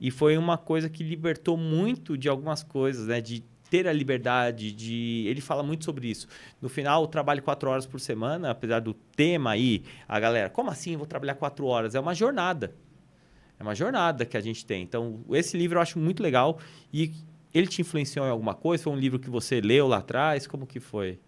E foi uma coisa que libertou muito de algumas coisas, né? De ter a liberdade de. Ele fala muito sobre isso. No final, eu trabalho quatro horas por semana, apesar do tema aí, a galera, como assim eu vou trabalhar quatro horas? É uma jornada. É uma jornada que a gente tem. Então, esse livro eu acho muito legal. E ele te influenciou em alguma coisa? Foi um livro que você leu lá atrás? Como que foi?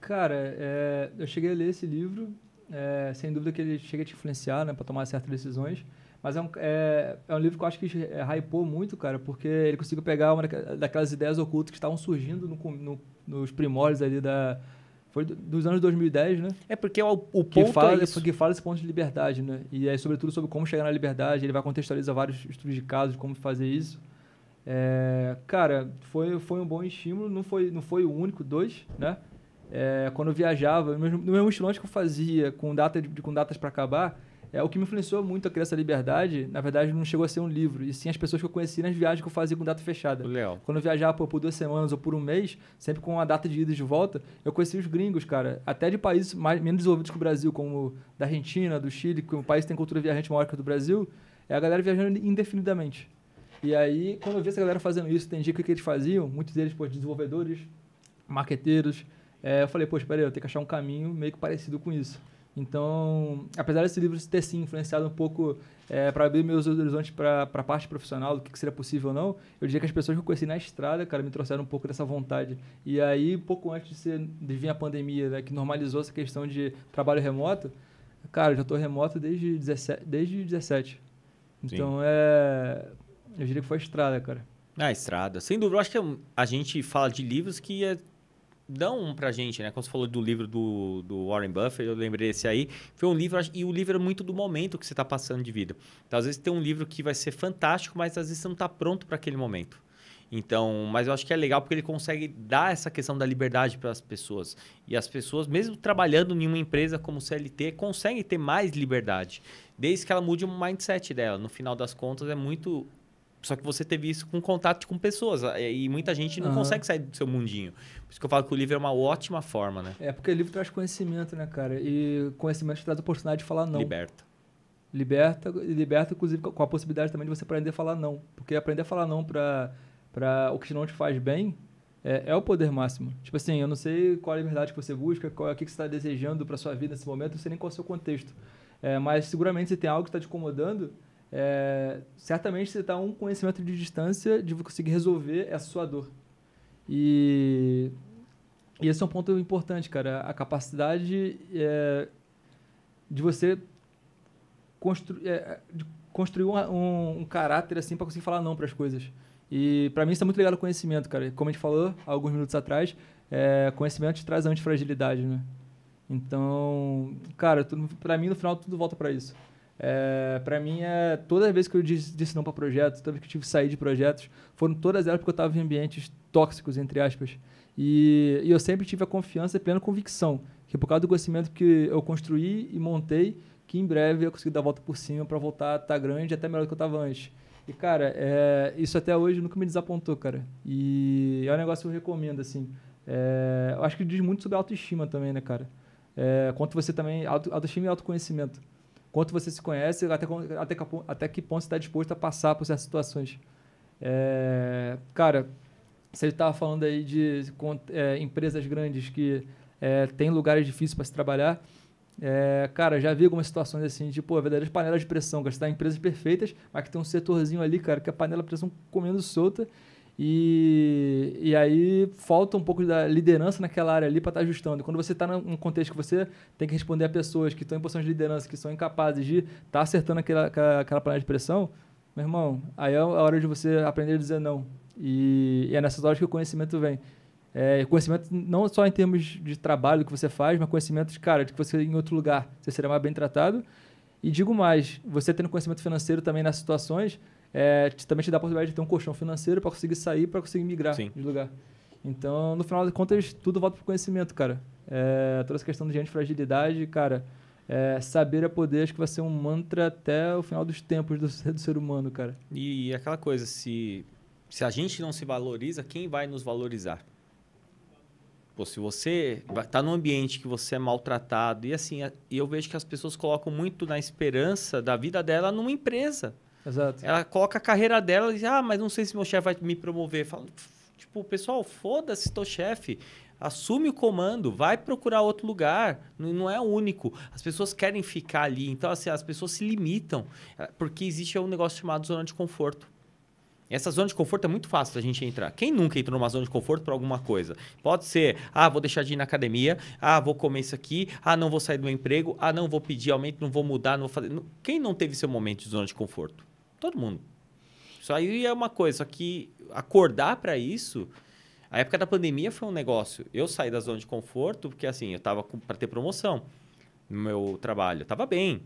Cara, é, eu cheguei a ler esse livro. É, sem dúvida que ele chega a te influenciar né, para tomar certas decisões. Mas é um, é, é um livro que eu acho que é, hypou muito, cara, porque ele conseguiu pegar uma daquelas ideias ocultas que estavam surgindo no, no, nos primórdios ali da, foi dos anos 2010, né? É porque é o, o ponto que fala, é isso. Que fala esse ponto de liberdade, né? E é sobretudo, sobre como chegar na liberdade. Ele vai contextualizar vários estudos de casos, como fazer isso. É, cara, foi, foi um bom estímulo, não foi, não foi o único, dois, né? É, quando eu viajava, no mesmo, no que eu fazia com, data de, com datas para acabar, é, o que me influenciou muito a criar essa liberdade, na verdade, não chegou a ser um livro, e sim as pessoas que eu conheci nas viagens que eu fazia com data fechada. Quando eu viajava por, por, duas semanas ou por um mês, sempre com a data de ida e de volta, eu conheci os gringos, cara, até de países mais, menos desenvolvidos que o Brasil, como da Argentina, do Chile, que um país tem cultura viajante maior que a do Brasil, é a galera viajando indefinidamente. E aí, quando eu vi essa galera fazendo isso, entendi o que, que eles faziam. Muitos deles, pô, desenvolvedores, marqueteiros. É, eu falei, pô, espera aí, eu tenho que achar um caminho meio que parecido com isso. Então, apesar desse livro ter sim influenciado um pouco é, para abrir meus horizontes para a parte profissional, do que, que, seria possível ou não, eu diria que as pessoas que eu conheci na estrada, cara, me trouxeram um pouco dessa vontade. E aí, pouco antes de, ser, de vir a pandemia, né, que normalizou essa questão de trabalho remoto, cara, eu já estou remoto desde 17. Desde 17. Então, é eu diria que foi a estrada, cara. Ah, a estrada. Sem dúvida, eu acho que é a gente fala de livros que é dão um pra gente, né? Quando você falou do livro do, do Warren Buffett, eu lembrei esse aí. Foi um livro, e o livro é muito do momento que você está passando de vida. Então, às vezes tem um livro que vai ser fantástico, mas às vezes você não está pronto para aquele momento. Então, mas eu acho que é legal porque ele consegue dar essa questão da liberdade para as pessoas. E as pessoas, mesmo trabalhando em uma empresa como CLT, conseguem ter mais liberdade, desde que ela mude o mindset dela. No final das contas, é muito só que você teve isso com contato com pessoas. E muita gente não uhum. consegue sair do seu mundinho. Por isso que eu falo que o livro é uma ótima forma, né? É, porque o livro traz conhecimento, né, cara? E conhecimento traz a oportunidade de falar não. Liberta. Liberta, liberta inclusive, com a possibilidade também de você aprender a falar não. Porque aprender a falar não para o que não te faz bem é, é, o poder máximo. Tipo assim, eu não sei qual é a liberdade que você busca, qual, é, o que, que você está desejando para sua vida nesse momento, eu não sei nem qual é o seu contexto. É, mas seguramente você tem algo que está te incomodando é, certamente você está a um conhecimento de distância de conseguir resolver essa sua dor. E, e esse é um ponto importante, cara. A capacidade é, de você constru, é, de construir um, um, um caráter assim para conseguir falar não para as coisas. E para mim isso está muito ligado ao conhecimento, cara. Como a gente falou alguns minutos atrás, é, conhecimento te traz antifragilidade, né? Então, cara, para mim no final tudo volta para isso. É, para mim, é, todas as vezes que eu disse, disse não para projetos, todas as vezes que eu tive que sair de projetos, foram todas elas porque eu estava em ambientes tóxicos, entre aspas. E, e eu sempre tive a confiança e plena convicção que, por causa do conhecimento que eu construí e montei, que em breve eu consegui dar a volta por cima para voltar a estar tá grande até melhor do que eu estava antes. E, cara, é, isso até hoje nunca me desapontou, cara. E é um negócio que eu recomendo, assim. É, eu acho que diz muito sobre autoestima também, né, cara? É, quanto você também. Auto, autoestima e autoconhecimento quanto você se conhece, até, até, até que ponto você está disposto a passar por certas situações. É, cara, você estava falando aí de é, empresas grandes que é, tem lugares difíceis para se trabalhar, é, cara, já vi algumas situações assim, de, pô, verdadeiras panelas de pressão, gastar tá em empresas perfeitas, mas que tem um setorzinho ali, cara, que a panela de pressão comendo solta e, e aí falta um pouco da liderança naquela área ali para estar tá ajustando. Quando você está num contexto que você tem que responder a pessoas que estão em posição de liderança, que são incapazes de estar tá acertando aquela, aquela, aquela panela de pressão, meu irmão, aí é a hora de você aprender a dizer não. E, e é nessas horas que o conhecimento vem. É, conhecimento não só em termos de trabalho que você faz, mas conhecimento de cara, de que você em outro lugar você será mais bem tratado. E digo mais, você tendo conhecimento financeiro também nas situações, é, te, também te dá a possibilidade de ter um colchão financeiro para conseguir sair, para conseguir migrar Sim. de lugar. Então, no final das contas, tudo volta pro conhecimento, cara. É, toda essa questão de gente fragilidade, cara. É, saber é poder, acho que vai ser um mantra até o final dos tempos do, ser, do ser humano, cara. E, e aquela coisa, se, se a gente não se valoriza, quem vai nos valorizar? Pô, se você está num ambiente que você é maltratado, e assim, é, eu vejo que as pessoas colocam muito na esperança da vida dela numa empresa. Exato. Ela coloca a carreira dela e diz, ah, mas não sei se meu chefe vai me promover. Fala, tipo, pessoal, foda-se teu chefe. Assume o comando, vai procurar outro lugar, não é o único. As pessoas querem ficar ali, então assim, as pessoas se limitam, eh, porque existe um negócio chamado zona de conforto. Essa zona de conforto é muito fácil da gente entrar. Quem nunca entrou numa zona de conforto por alguma coisa? Pode ser, ah, vou deixar de ir na academia, ah, vou comer isso aqui, ah, não vou sair do meu emprego, ah, não vou pedir aumento, não vou mudar, não vou fazer. Quem não teve seu momento de zona de conforto? Todo mundo. Isso aí é uma coisa, só que acordar para isso. A época da pandemia foi um negócio. Eu saí da zona de conforto porque assim, eu tava para ter promoção no meu trabalho. Eu tava bem,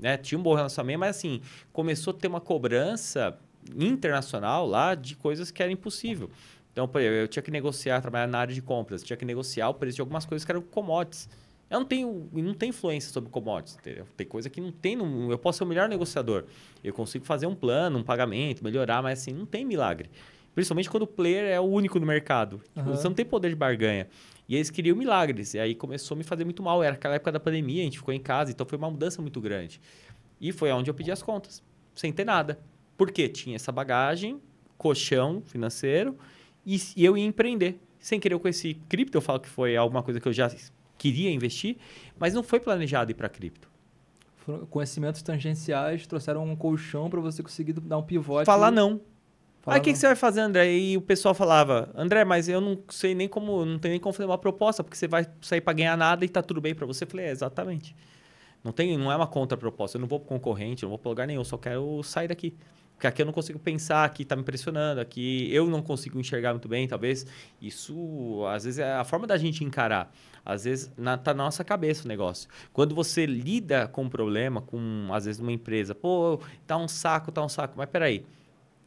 né? Tinha um bom relacionamento, mas assim, começou a ter uma cobrança internacional lá de coisas que era impossível. Então, por exemplo, eu tinha que negociar, trabalhar na área de compras, tinha que negociar o preço de algumas coisas que eram commodities. Eu não tenho, não tenho influência sobre commodities, entendeu? Tem coisa que não tem. eu posso ser o melhor negociador. Eu consigo fazer um plano, um pagamento, melhorar, mas assim, não tem milagre. Principalmente quando o player é o único no mercado. Uhum. você não tem poder de barganha. E eles queriam milagres. E aí começou a me fazer muito mal. Era aquela época da pandemia, a gente ficou em casa, então foi uma mudança muito grande. E foi onde eu pedi as contas, sem ter nada. Porque tinha essa bagagem, colchão financeiro, e, e eu ia empreender. Sem querer, eu conheci cripto, eu falo que foi alguma coisa que eu já queria investir, mas não foi planejado ir para cripto. Conhecimentos tangenciais trouxeram um colchão para você conseguir dar um pivote. Falar não. Falar Aí o que, que, você vai fazer, André? E o pessoal falava, André, mas eu não sei nem como, não tenho nem como fazer uma proposta, porque você vai sair para ganhar nada e está tudo bem para você. Eu falei, é, exatamente. Não, tem, não é uma contraproposta. Eu não vou para concorrente, não vou para lugar nenhum, só quero sair daqui porque aqui eu não consigo pensar, aqui está me pressionando, aqui eu não consigo enxergar muito bem, talvez. Isso, às vezes, é a forma da gente encarar. Às vezes, na, tá na nossa cabeça o negócio. Quando você lida com um problema, com, às vezes, uma empresa, pô, tá um saco, tá um saco, mas peraí.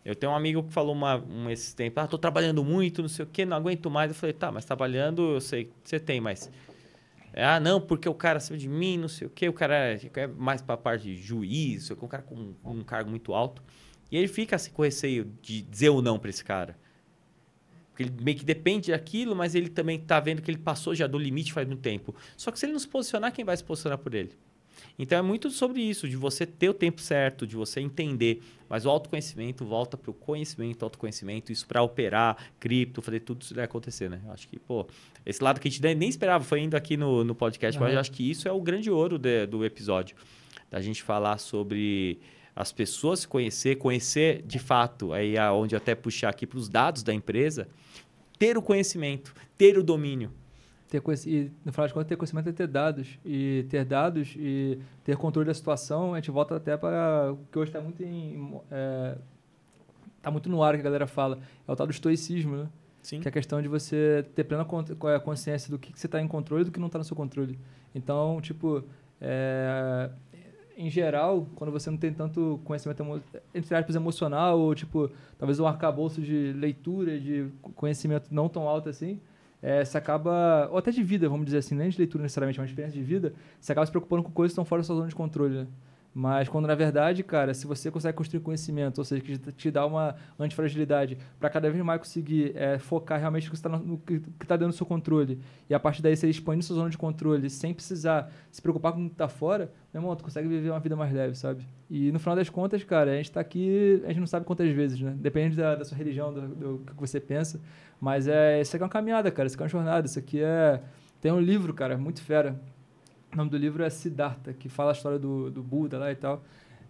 Eu tenho um amigo que falou uma, um esses tempo, ah, tô trabalhando muito, não sei o quê, não aguento mais. Eu falei, tá, mas trabalhando, eu sei que você tem, mas é, ah, não, porque o cara acima de mim, não sei o quê, o cara é, é mais para a parte de juízo, é o cara com um cargo muito alto. E ele fica assim, com receio de dizer ou não para esse cara. Porque ele meio que depende daquilo, mas ele também está vendo que ele passou já do limite faz um tempo. Só que se ele não se posicionar, quem vai se posicionar por ele? Então é muito sobre isso, de você ter o tempo certo, de você entender. Mas o autoconhecimento volta para o conhecimento, autoconhecimento, isso para operar, cripto, fazer tudo isso acontecer, né? Acho que, pô, esse lado que a gente nem esperava, foi indo aqui no, no podcast, uhum. mas acho que isso é o grande ouro de, do episódio. Da gente falar sobre as pessoas se conhecer, conhecer de fato, aí aonde é até puxar aqui para os dados da empresa, ter o conhecimento, ter o domínio. Ter e, no final de contas, ter conhecimento é ter dados. E ter dados e ter controle da situação, a gente volta até para o que hoje está muito em, é, tá muito no ar que a galera fala. É o tal do estoicismo, né? Sim. Que é a questão de você ter plena é, consciência do que, que você está em controle e do que não está no seu controle. Então, tipo, é, em geral, quando você não tem tanto conhecimento, entre aspas, emocional, ou, tipo, talvez um arcabouço de leitura, de conhecimento não tão alto assim, é, você acaba, ou até de vida, vamos dizer assim, nem de leitura necessariamente, mas de experiência de vida, você acaba se preocupando com coisas que estão fora da sua zona de controle, né? Mas quando na verdade, cara, se você consegue construir conhecimento, ou seja, que te dá uma antifragilidade para cada vez mais conseguir é, focar realmente no que está tá dentro do seu controle, e a partir daí você expande sua zona de controle sem precisar se preocupar com o que está fora, meu irmão, tu consegue viver uma vida mais leve, sabe? E no final das contas, cara, a gente está aqui, a gente não sabe quantas vezes, né? Depende da, da sua religião, do, do, que você pensa, mas é, isso aqui é uma caminhada, cara, isso aqui é uma jornada, isso aqui é. Tem um livro, cara, muito fera, o nome do livro é Siddhartha, que fala a história do, do Buda lá e tal.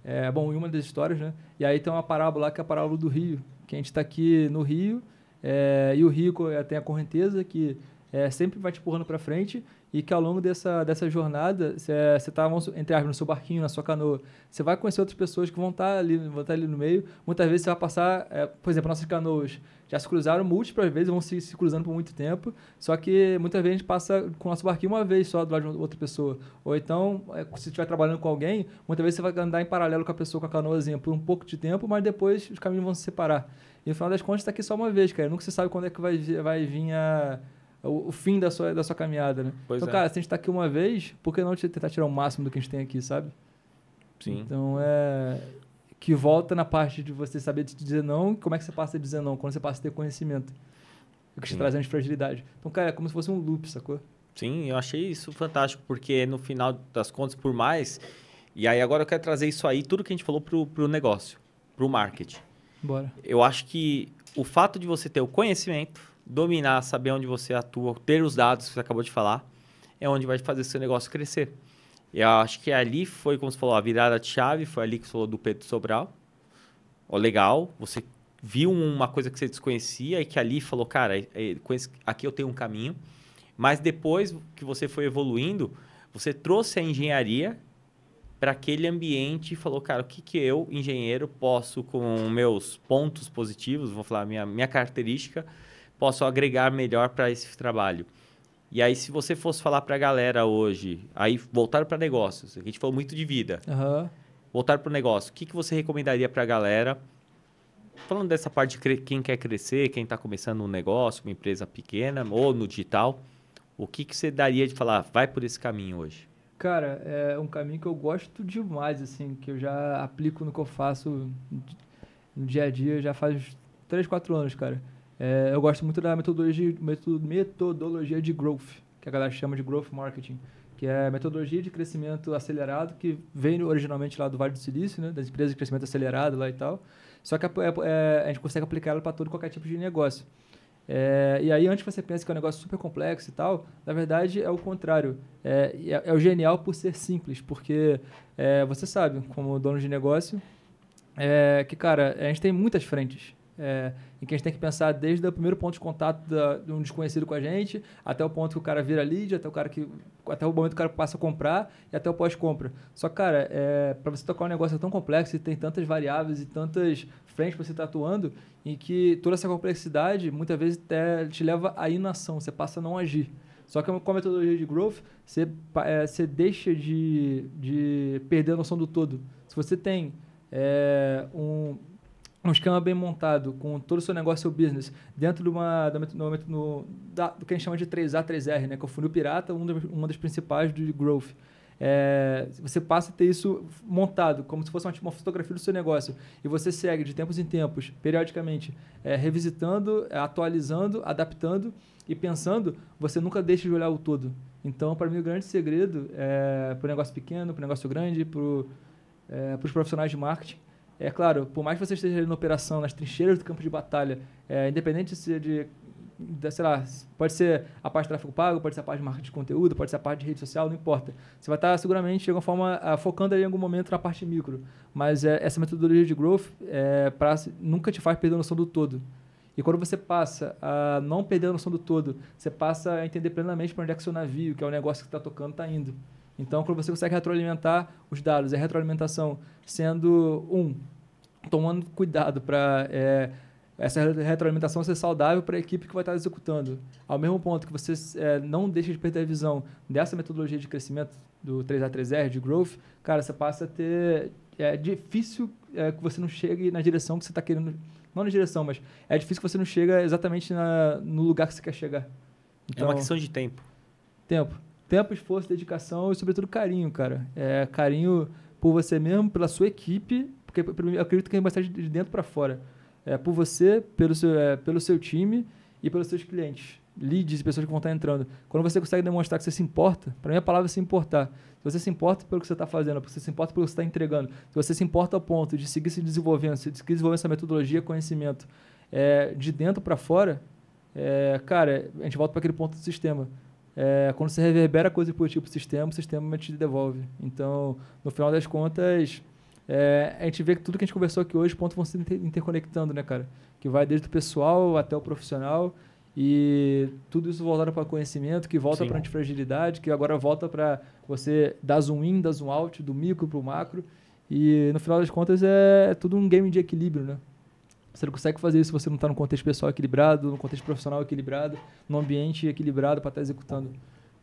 É, bom, em uma das histórias, né? E aí tem uma parábola lá que é a parábola do rio, que a gente está aqui no rio, é, e o rio é, tem a correnteza que é, sempre vai te empurrando para frente, e que ao longo dessa, dessa jornada, você está, entre aspas, no seu barquinho, na sua canoa, você vai conhecer outras pessoas que vão estar tá ali, vão tá ali no meio. Muitas vezes você vai passar, é, por exemplo, nossas canoas já se cruzaram múltiplas vezes, vão se, se, cruzando por muito tempo, só que muitas vezes a gente passa com o nosso barquinho uma vez só do lado de outra pessoa. Ou então, é, se estiver trabalhando com alguém, muitas vezes você vai andar em paralelo com a pessoa, com a canoazinha, por um pouco de tempo, mas depois os caminhos vão se separar. E no final das contas, está aqui só uma vez, cara. Nunca se sabe quando é que vai, vai vir a é o, fim da sua, da sua caminhada, né? Pois então, é. cara, se a gente tá aqui uma vez, por que não tentar tirar o máximo do que a gente tem aqui, sabe? Sim. Então é. Que volta na parte de você saber dizer não, como é que você passa a dizer não? Quando você passa a ter conhecimento. É o que te Sim. traz de fragilidade. Então, cara, é como se fosse um loop, sacou? Sim, eu achei isso fantástico, porque no final das contas, por mais. E aí agora eu quero trazer isso aí, tudo que a gente falou pro, pro negócio, pro marketing. Bora. Eu acho que o fato de você ter o conhecimento dominar, saber onde você atua, ter os dados que você acabou de falar, é onde vai fazer seu negócio crescer. E eu acho que ali foi, como você falou, a virada de chave, foi ali que você falou do Pedro Sobral. Oh, legal, você viu uma coisa que você desconhecia e que ali falou, cara, é, é, aqui eu tenho um caminho. Mas depois que você foi evoluindo, você trouxe a engenharia para aquele ambiente e falou, cara, o que, que eu, engenheiro, posso, com meus pontos positivos, vou falar minha, minha característica, posso agregar melhor para esse trabalho. E aí, se você fosse falar para a galera hoje, aí voltar para negócios, a gente falou muito de vida, uhum. voltar para o negócio, o que, que você recomendaria para a galera? Falando dessa parte de quem quer crescer, quem está começando um negócio, uma empresa pequena ou no digital, o que, que você daria de falar, vai por esse caminho hoje? Cara, é um caminho que eu gosto demais, assim, que eu já aplico no que eu faço no dia a dia já faz 3, 4 anos, cara é, eu gosto muito da metodologia, metodologia de growth, que a galera chama de growth marketing, que é a metodologia de crescimento acelerado, que vem originalmente lá do Vale do Silício, né, das empresas de crescimento acelerado lá e tal. Só que a, é, é a gente consegue aplicar ela para todo qualquer tipo de negócio. É, e aí, antes você pensa que é um negócio super complexo e tal, na verdade é o contrário. É, é, é o genial por ser simples, porque é, você sabe, como dono de negócio, é, que, cara, a gente tem muitas frentes. É, em que a gente tem que pensar desde o primeiro ponto de contato da, de um desconhecido com a gente, até o ponto que o cara vira lead, até o cara que até o momento que o cara passa a comprar e até o pós-compra. Só que, cara, é, para você tocar um negócio tão complexo e tem tantas variáveis e tantas frentes para você estar tá atuando, em que toda essa complexidade muitas vezes te, te leva à inação, você passa a não agir. Só que com a metodologia de growth, você, é, você deixa de, de perder a noção do todo. Se você tem é, um, um esquema bem montado, com todo o seu negócio, seu business, dentro de uma, da, no, no, da, do que a gente chama de 3A, 3R, né? que é o funil pirata, um uma das principais do growth. É, você passa a ter isso montado, como se fosse uma, uma, fotografia do seu negócio. E você segue de tempos em tempos, periodicamente, é, revisitando, é, atualizando, adaptando e pensando, você nunca deixa de olhar o todo. Então, para mim, o grande segredo é, para o negócio pequeno, para o negócio grande, para é, os profissionais de marketing, é claro, por mais que você esteja na operação, nas trincheiras do campo de batalha, é, independente se de, de, sei lá, pode ser a parte de tráfego pago, pode ser a parte de marketing de conteúdo, pode ser a parte de rede social, não importa. Você vai estar seguramente, de alguma forma, focando ali em algum momento na parte micro. Mas é, essa metodologia de growth é, pra, nunca te faz perder a noção do todo. E quando você passa a não perder a noção do todo, você passa a entender plenamente para onde é que seu navio, que é o negócio que está tocando, está indo. Então, quando você consegue retroalimentar os dados, a retroalimentação sendo um, tomando cuidado para é, essa retroalimentação ser saudável para a equipe que vai estar executando. Ao mesmo ponto que você é, não deixa de perder a visão dessa metodologia de crescimento do 3A3R, de growth, cara, você passa a ter... É difícil é, que você não chegue na direção que você está querendo... Não na direção, mas é difícil que você não chegue exatamente na, no lugar que você quer chegar. Então, é uma então questão de tempo. Tempo tempo, esforço, dedicação e, sobretudo, carinho, cara. É, carinho por você mesmo, pela sua equipe, porque eu acredito que é bastante de dentro para fora. É, por você, pelo seu, é, pelo seu time e pelos seus clientes, leads e pessoas que vão estar entrando. Quando você consegue demonstrar que você se importa, para mim a palavra é se importar. Se você se importa pelo que você está fazendo, se você se importa pelo que você está entregando, se você se importa ao ponto de seguir se desenvolvendo, se desenvolver essa metodologia, conhecimento, é, de dentro para fora, é, cara, a gente volta para aquele ponto do sistema é, quando você reverbera coisa positiva para o sistema, o sistema te devolve. Então, no final das contas, é, a gente vê que tudo que a gente conversou aqui hoje, pontos vão se inter interconectando, né, cara? Que vai desde o pessoal até o profissional e tudo isso voltado para conhecimento, que volta para a antifragilidade, que agora volta para você dar zoom in, dar zoom out, do micro para o macro. E no final das contas é, é tudo um game de equilíbrio, né? Você não consegue fazer isso se você não está num contexto pessoal equilibrado, num contexto profissional equilibrado, num ambiente equilibrado para estar tá executando.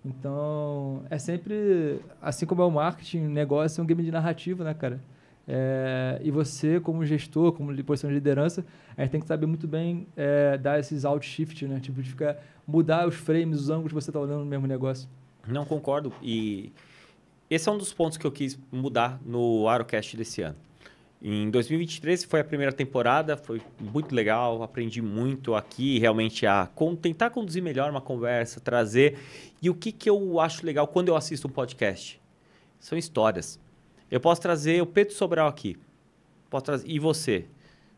Então, é sempre, assim como é o marketing, o negócio é um game de narrativa, né, cara? É, e você, como gestor, como de posição de liderança, a gente tem que saber muito bem é, dar esses outshift, né? Tipo, de ficar, mudar os frames, os ângulos que você está olhando no mesmo negócio. Não concordo. E esse é um dos pontos que eu quis mudar no Arocast desse ano. Em 2023 foi a primeira temporada, foi muito legal, aprendi muito aqui, realmente a con tentar conduzir melhor uma conversa, trazer. E o que, que eu acho legal quando eu assisto um podcast? São histórias. Eu posso trazer o Pedro Sobral aqui, posso trazer, e você.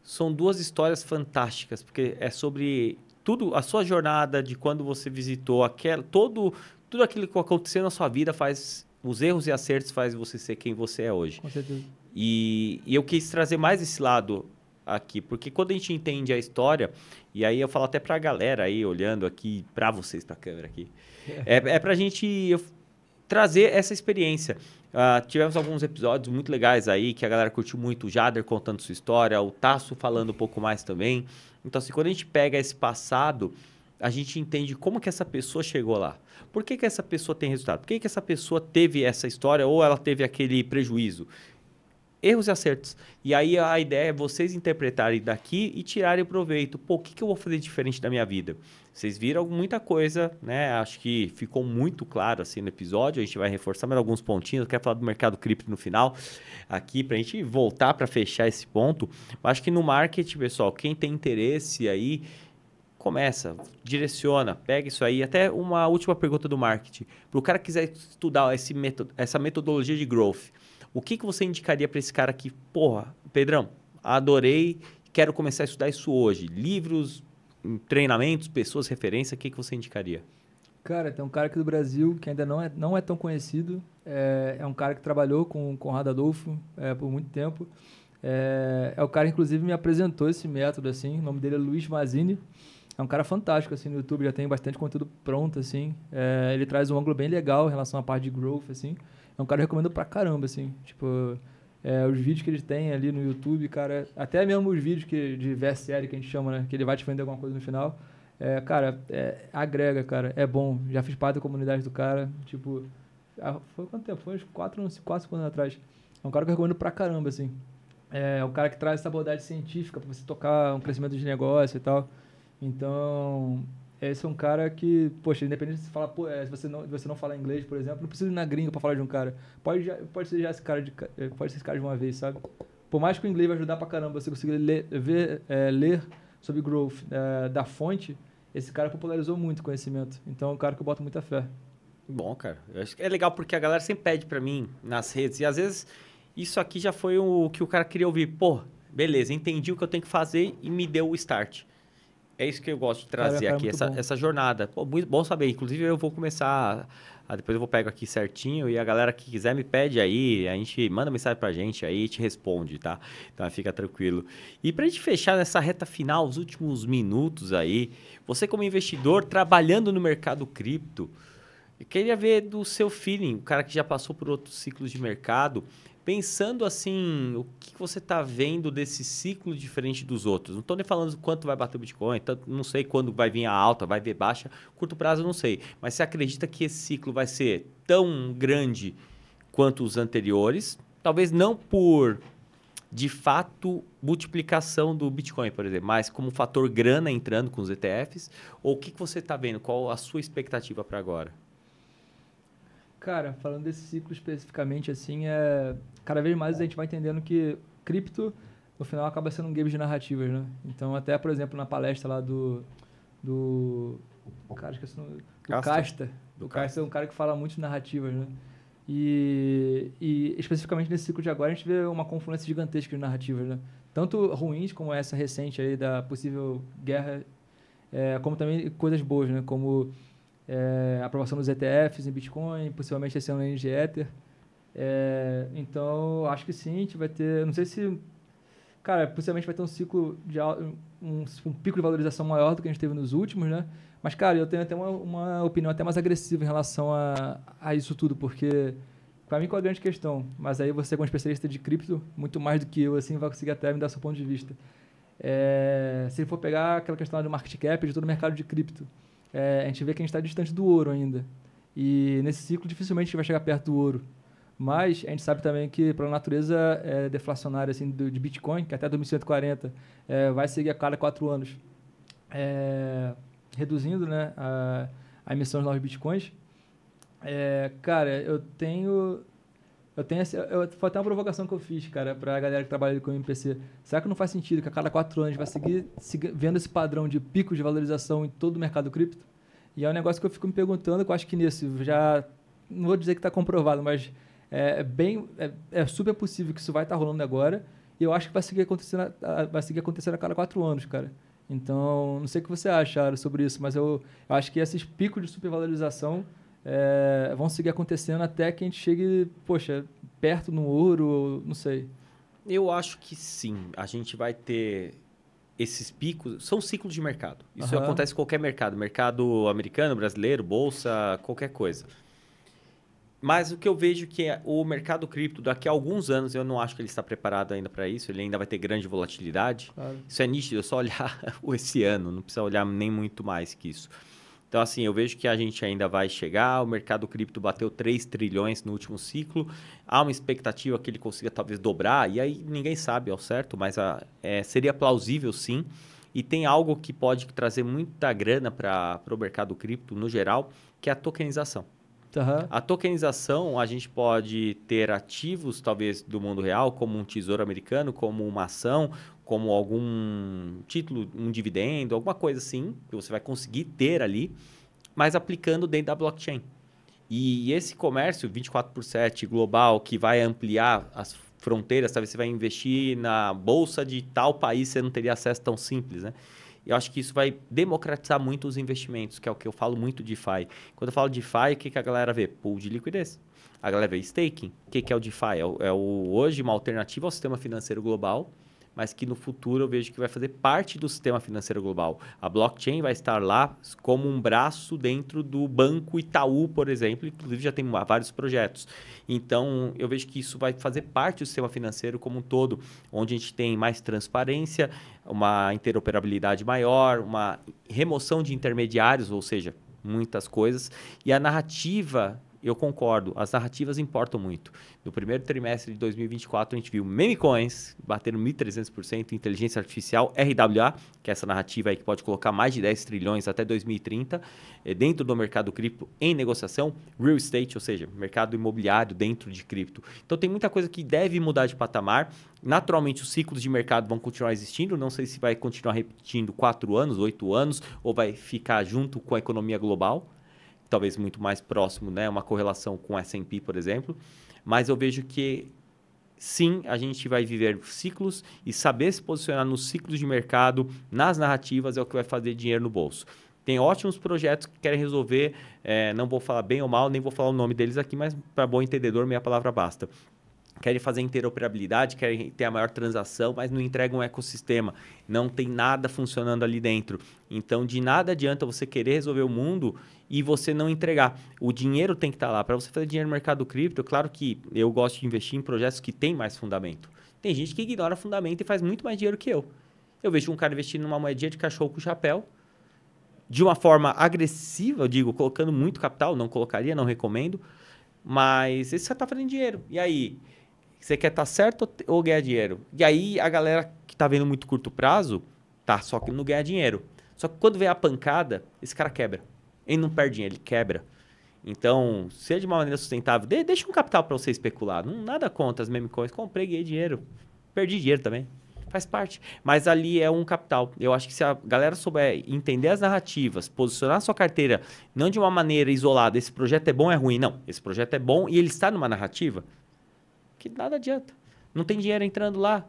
São duas histórias fantásticas, porque é sobre tudo, a sua jornada de quando você visitou, aquela, todo, tudo aquilo que aconteceu na sua vida faz os erros e acertos faz você ser quem você é hoje. Com certeza. E, e eu quis trazer mais esse lado aqui, porque quando a gente entende a história, e aí eu falo até para a galera aí olhando aqui, para vocês, para a câmera aqui, é, é para a gente eu, trazer essa experiência. Uh, tivemos alguns episódios muito legais aí, que a galera curtiu muito, o Jader contando sua história, o Tasso falando um pouco mais também. Então, assim, quando a gente pega esse passado, a gente entende como que essa pessoa chegou lá. Por que, que essa pessoa tem resultado? Por que, que essa pessoa teve essa história ou ela teve aquele prejuízo? erros e acertos. E aí a ideia é vocês interpretarem daqui e tirarem proveito. Pô, o que, que eu vou fazer diferente da minha vida? Vocês viram muita coisa, né? Acho que ficou muito claro assim no episódio. A gente vai reforçar mais alguns pontinhos. Quer falar do mercado cripto no final aqui para a gente voltar para fechar esse ponto. Mas acho que no marketing, pessoal, quem tem interesse aí começa, direciona, pega isso aí. Até uma última pergunta do marketing. Para o cara que quiser estudar esse meto essa metodologia de growth, o que, que você indicaria para esse cara que Porra, Pedrão, adorei, quero começar a estudar isso hoje. Livros, hum, treinamentos, pessoas, referência, o que, que você indicaria? Cara, tem um cara aqui do Brasil que ainda não é, não é tão conhecido. É, é um cara que trabalhou com Conrado Adolfo é, por muito tempo. É, é o cara que, inclusive, me apresentou esse método, assim. O nome dele é Luiz Mazini. É um cara fantástico, assim, no YouTube. Já tem bastante conteúdo pronto, assim. É, ele traz um ângulo bem legal em relação à parte de growth, assim. É um cara que eu recomendo pra caramba, assim. Tipo, é, os vídeos que ele tem ali no YouTube, cara, até mesmo os vídeos que, de VSL que a gente chama, né? Que ele vai te vender alguma coisa no final. É, cara, é, agrega, cara. É bom. Já fiz parte da comunidade do cara. Tipo, foi quanto tempo? Foi uns 4, quatro anos atrás. É um cara que eu recomendo pra caramba, assim. É, é, um cara que traz essa abordagem científica pra você tocar um crescimento de negócio e tal. Então, esse é um cara que, poxa, independente se, falar, pô, é, se você não, você não falar inglês, por exemplo, não precisa ir na gringa para falar de um cara. Pode, já, pode ser já esse cara de, é, pode ser esse cara de uma vez, sabe? Por mais que o inglês vai ajudar para caramba, você conseguir ler, ver, é, ler sobre growth é, da fonte, esse cara popularizou muito o conhecimento. Então é um cara que eu boto muita fé. Bom, cara. Eu acho que é legal porque a galera sempre pede para mim nas redes. E às vezes isso aqui já foi o que o cara queria ouvir. Pô, beleza, entendi o que eu tenho que fazer e me deu o start é isso que eu gosto de trazer cara, é aqui, essa, essa jornada. Pô, muito bom saber. Inclusive, eu vou começar. A, depois eu vou pego aqui certinho e a galera que quiser me pede aí, a gente manda mensagem pra gente aí e te responde, tá? Então fica tranquilo. E pra gente fechar nessa reta final, os últimos minutos aí, você como investidor trabalhando no mercado cripto, eu queria ver do seu feeling, o cara que já passou por outros ciclos de mercado, Pensando assim, o que você está vendo desse ciclo diferente dos outros? Não estou nem falando quanto vai bater o Bitcoin, não sei quando vai vir a alta, vai vir baixa, curto prazo não sei. Mas você acredita que esse ciclo vai ser tão grande quanto os anteriores? Talvez não por, de fato, multiplicação do Bitcoin, por exemplo, mas como fator grana entrando com os ETFs? Ou o que você está vendo? Qual a sua expectativa para agora? Cara, falando desse ciclo especificamente, assim, é cada vez mais a gente vai entendendo que cripto, no final, acaba sendo um game de narrativas, né? Então, até, por exemplo, na palestra lá do... do cara, esqueci o nome, do Casta. Casta. Do Casta é um cara que fala muito de narrativas, né? E, e, especificamente nesse ciclo de agora, a gente vê uma confluência gigantesca de narrativas, né? Tanto ruins, como essa recente aí da possível guerra, é, como também coisas boas, né? Como é, aprovação dos ETFs em Bitcoin, possivelmente esse ano na Ether. É, então, acho que sim, a gente vai ter. Não sei se. Cara, possivelmente vai ter um ciclo de um, um pico de valorização maior do que a gente teve nos últimos, né? Mas, cara, eu tenho até uma, uma opinião até mais agressiva em relação a, a isso tudo, porque para mim qual é a grande questão? Mas aí você, como especialista de cripto, muito mais do que eu, assim, vai conseguir até me dar seu ponto de vista. É, se for pegar aquela questão do market cap de todo o mercado de cripto, é, a gente vê que a gente está distante do ouro ainda. E nesse ciclo, dificilmente a gente vai chegar perto do ouro. Mas a gente sabe também que, pela natureza é, deflacionária assim, do, de Bitcoin, que até 2140 é, vai seguir a cada quatro anos, é, reduzindo né, a, a emissão de novos Bitcoins. É, cara, eu tenho eu tenho essa, eu, foi até uma provocação que eu fiz, cara, pra galera que trabalha com o MPC. Será que não faz sentido que a cada quatro anos vai seguir, seguir vendo esse padrão de pico de valorização em todo o mercado cripto? E é um negócio que eu fico me perguntando, que eu acho que nisso já. Não vou dizer que está comprovado, mas é, é, bem, é, é, super possível que isso vai estar tá rolando agora. E eu acho que vai seguir acontecendo, vai seguir acontecendo a cada quatro anos, cara. Então, não sei o que você acha Ara, sobre isso, mas eu, eu acho que esses picos de supervalorização é, vão seguir acontecendo até que a gente chegue, poxa, perto no ouro, não sei. Eu acho que sim. A gente vai ter esses picos. São ciclos de mercado. Isso uhum. acontece em qualquer mercado. Mercado americano, brasileiro, bolsa, qualquer coisa. Mas o que eu vejo que é o mercado cripto, daqui a alguns anos, eu não acho que ele está preparado ainda para isso. Ele ainda vai ter grande volatilidade. Claro. Isso é nítido, é só olhar esse ano. Não precisa olhar nem muito mais que isso. Então, assim, eu vejo que a gente ainda vai chegar. O mercado cripto bateu 3 trilhões no último ciclo. Há uma expectativa que ele consiga talvez dobrar. E aí ninguém sabe ao certo, mas a, ah, é, seria plausível sim. E tem algo que pode trazer muita grana para o mercado cripto no geral, que é a tokenização. Uhum. A tokenização, a gente pode ter ativos, talvez, do mundo real, como um tesouro americano, como uma ação, como algum título, um dividendo, alguma coisa assim, que você vai conseguir ter ali, mas aplicando dentro da blockchain. E esse comércio 24 por 7 global, que vai ampliar as fronteiras, talvez você vai investir na bolsa de tal país, você não teria acesso tão simples, né? Eu acho que isso vai democratizar muito os investimentos, que é o que eu falo muito de DeFi. Quando eu falo de DeFi, o que, que a galera vê? Pool de liquidez. A galera vê staking. O que, que é o DeFi? É, o, é o, hoje uma alternativa ao sistema financeiro global mas que no futuro eu vejo que vai fazer parte do sistema financeiro global. A blockchain vai estar lá como um braço dentro do Banco Itaú, por exemplo, inclusive já tem vários projetos. Então, eu vejo que isso vai fazer parte do sistema financeiro como um todo, onde a gente tem mais transparência, uma interoperabilidade maior, uma remoção de intermediários, ou seja, muitas coisas, e a narrativa eu concordo, as narrativas importam muito. No primeiro trimestre de 2024, a gente viu meme coins batendo 1.300%, inteligência artificial, RWA, que é essa narrativa aí que pode colocar mais de 10 trilhões até 2030, eh, dentro do mercado cripto em negociação, real estate, ou seja, mercado imobiliário dentro de cripto. Então tem muita coisa que deve mudar de patamar. Naturalmente, os ciclos de mercado vão continuar existindo, não sei se vai continuar repetindo 4 anos, 8 anos, ou vai ficar junto com a economia global talvez muito mais próximo, né, uma correlação com S&P, por exemplo, mas eu vejo que sim, a gente vai viver ciclos e saber se posicionar nos ciclos de mercado, nas narrativas, é o que vai fazer dinheiro no bolso. Tem ótimos projetos que querem resolver, é, não vou falar bem ou mal, nem vou falar o nome deles aqui, mas para bom entendedor, meia palavra basta querem fazer interoperabilidade, querem ter a maior transação, mas não entregam um ecossistema. Não tem nada funcionando ali dentro. Então, de nada adianta você querer resolver o mundo e você não entregar. O dinheiro tem que estar tá lá. Para você fazer dinheiro no mercado cripto, claro que eu gosto de investir em projetos que têm mais fundamento. Tem gente que ignora fundamento e faz muito mais dinheiro que eu. Eu vejo um cara investindo numa moedinha de cachorro com chapéu, de uma forma agressiva, eu digo, colocando muito capital, não colocaria, não recomendo, mas esse cara está fazendo dinheiro. E aí, você quer estar tá certo ou ganhar dinheiro? E aí a galera que está vendo muito curto prazo, tá só que não ganha dinheiro. Só que quando vem a pancada, esse cara quebra. Ele não perde dinheiro, ele quebra. Então, seja de uma maneira sustentável, de, deixa um capital para você especular. Não, nada contra as meme coins. Comprei, ganhei dinheiro. Perdi dinheiro também. Faz parte. Mas ali é um capital. Eu acho que se a galera souber entender as narrativas, posicionar a sua carteira, não de uma maneira isolada, esse projeto é bom, é ruim. Não. Esse projeto é bom e ele está numa narrativa que nada adianta. Não tem dinheiro entrando lá.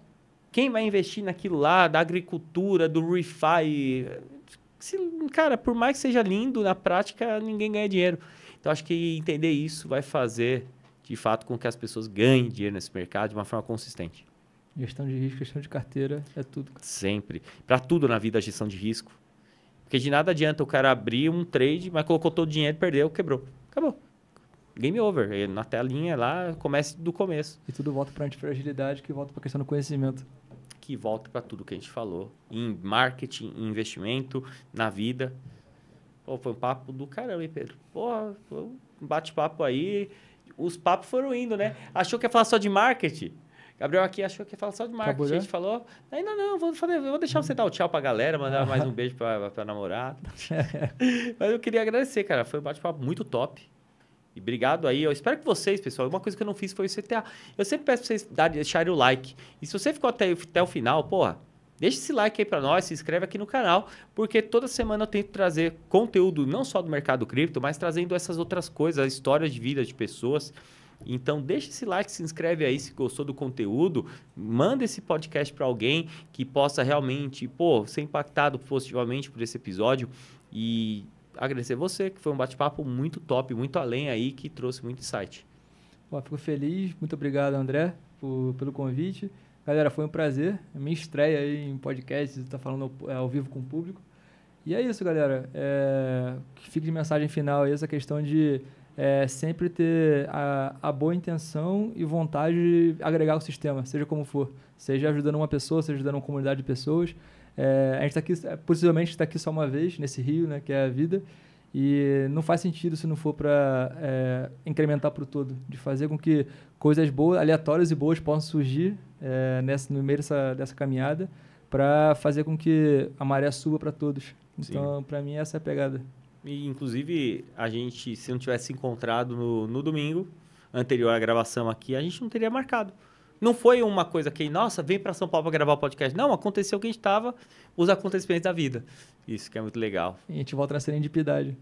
Quem vai investir naquilo lá, da agricultura, do refi? Cara, por mais que seja lindo, na prática ninguém ganha dinheiro. Então acho que entender isso vai fazer, de fato, com que as pessoas ganhem dinheiro nesse mercado de uma forma consistente. Gestão de risco, gestão de carteira, é tudo. Sempre. Para tudo na vida, gestão de risco. Porque de nada adianta o cara abrir um trade, mas colocou todo o dinheiro, perdeu, quebrou. Acabou game over. E na telinha lá, comece do começo. E tudo volta para a antifragilidade, que volta para a questão do conhecimento. Que volta para tudo que a gente falou. Em marketing, em investimento, na vida. Pô, foi um papo do caramba, hein, Pedro? Porra, um bate-papo aí. Os papos foram indo, né? Achou que ia falar só de marketing? Gabriel aqui achou que ia falar só de marketing. Acabou, a gente falou, ainda não, vou, fazer, vou deixar você dar o tchau pra galera, mandar mais um beijo pra, pra namorada. Mas eu queria agradecer, cara. Foi um bate-papo muito top. E obrigado aí. Eu espero que vocês, pessoal, uma coisa que eu não fiz foi o CTA. Eu sempre peço pra vocês deixarem o like. E se você ficou até, até o final, porra, deixa esse like aí para nós, se inscreve aqui no canal, porque toda semana eu tento trazer conteúdo não só do mercado cripto, mas trazendo essas outras coisas, histórias de vida de pessoas. Então deixa esse like, se inscreve aí se gostou do conteúdo, manda esse podcast para alguém que possa realmente, pô, ser impactado positivamente por esse episódio e agradecer você, que foi um bate-papo muito top, muito além aí, que trouxe muito insight. fico feliz. Muito obrigado, André, por, pelo convite. Galera, foi um prazer. É minha estreia aí em podcast, está falando ao, é, ao, vivo com o público. E é isso, galera. É, que fique de mensagem final aí essa questão de é, sempre ter a, a, boa intenção e vontade de agregar o sistema, seja como for. Seja ajudando uma pessoa, seja ajudando uma comunidade de pessoas. É, a gente está aqui, é, possivelmente está aqui só uma vez nesse rio, né, que é a vida, e não faz sentido se não for para é, incrementar para o todo, de fazer com que coisas boas, aleatórias e boas possam surgir é, nessa, no meio dessa, dessa caminhada, para fazer com que a maré suba para todos. Então, para mim, essa é a pegada. E, inclusive, a gente, se não tivesse encontrado no, no domingo anterior à gravação aqui, a gente não teria marcado. Não foi uma coisa que, nossa, vem para São Paulo para gravar o podcast. Não, aconteceu que a gente estava, os acontecimentos da vida. Isso que é muito legal. E a gente volta na serendipidade,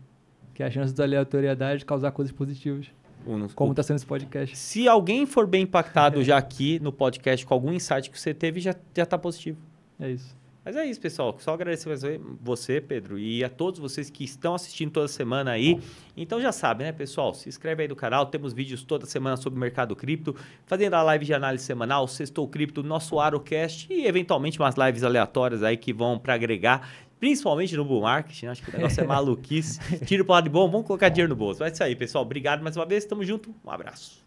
que é a chance da aleatoriedade causar coisas positivas. como está sendo esse podcast. Se alguém for bem impactado já aqui no podcast com algum insight que você teve, já está positivo. É isso. Mas é isso, pessoal. Só agradecer você, Pedro, e a todos vocês que estão assistindo toda semana aí. Então já sabe, né, pessoal? Se inscreve aí no canal. Temos vídeos toda semana sobre o mercado cripto, fazendo a live de análise semanal, Sextou Cripto, nosso Arocast e eventualmente umas lives aleatórias aí que vão para agregar principalmente no bull market. Né? Acho que o negócio é maluquice. Tiro para o de bom, vamos colocar dinheiro no bolso. Mas é isso aí, pessoal. Obrigado mais uma vez. Tamo junto. Um abraço.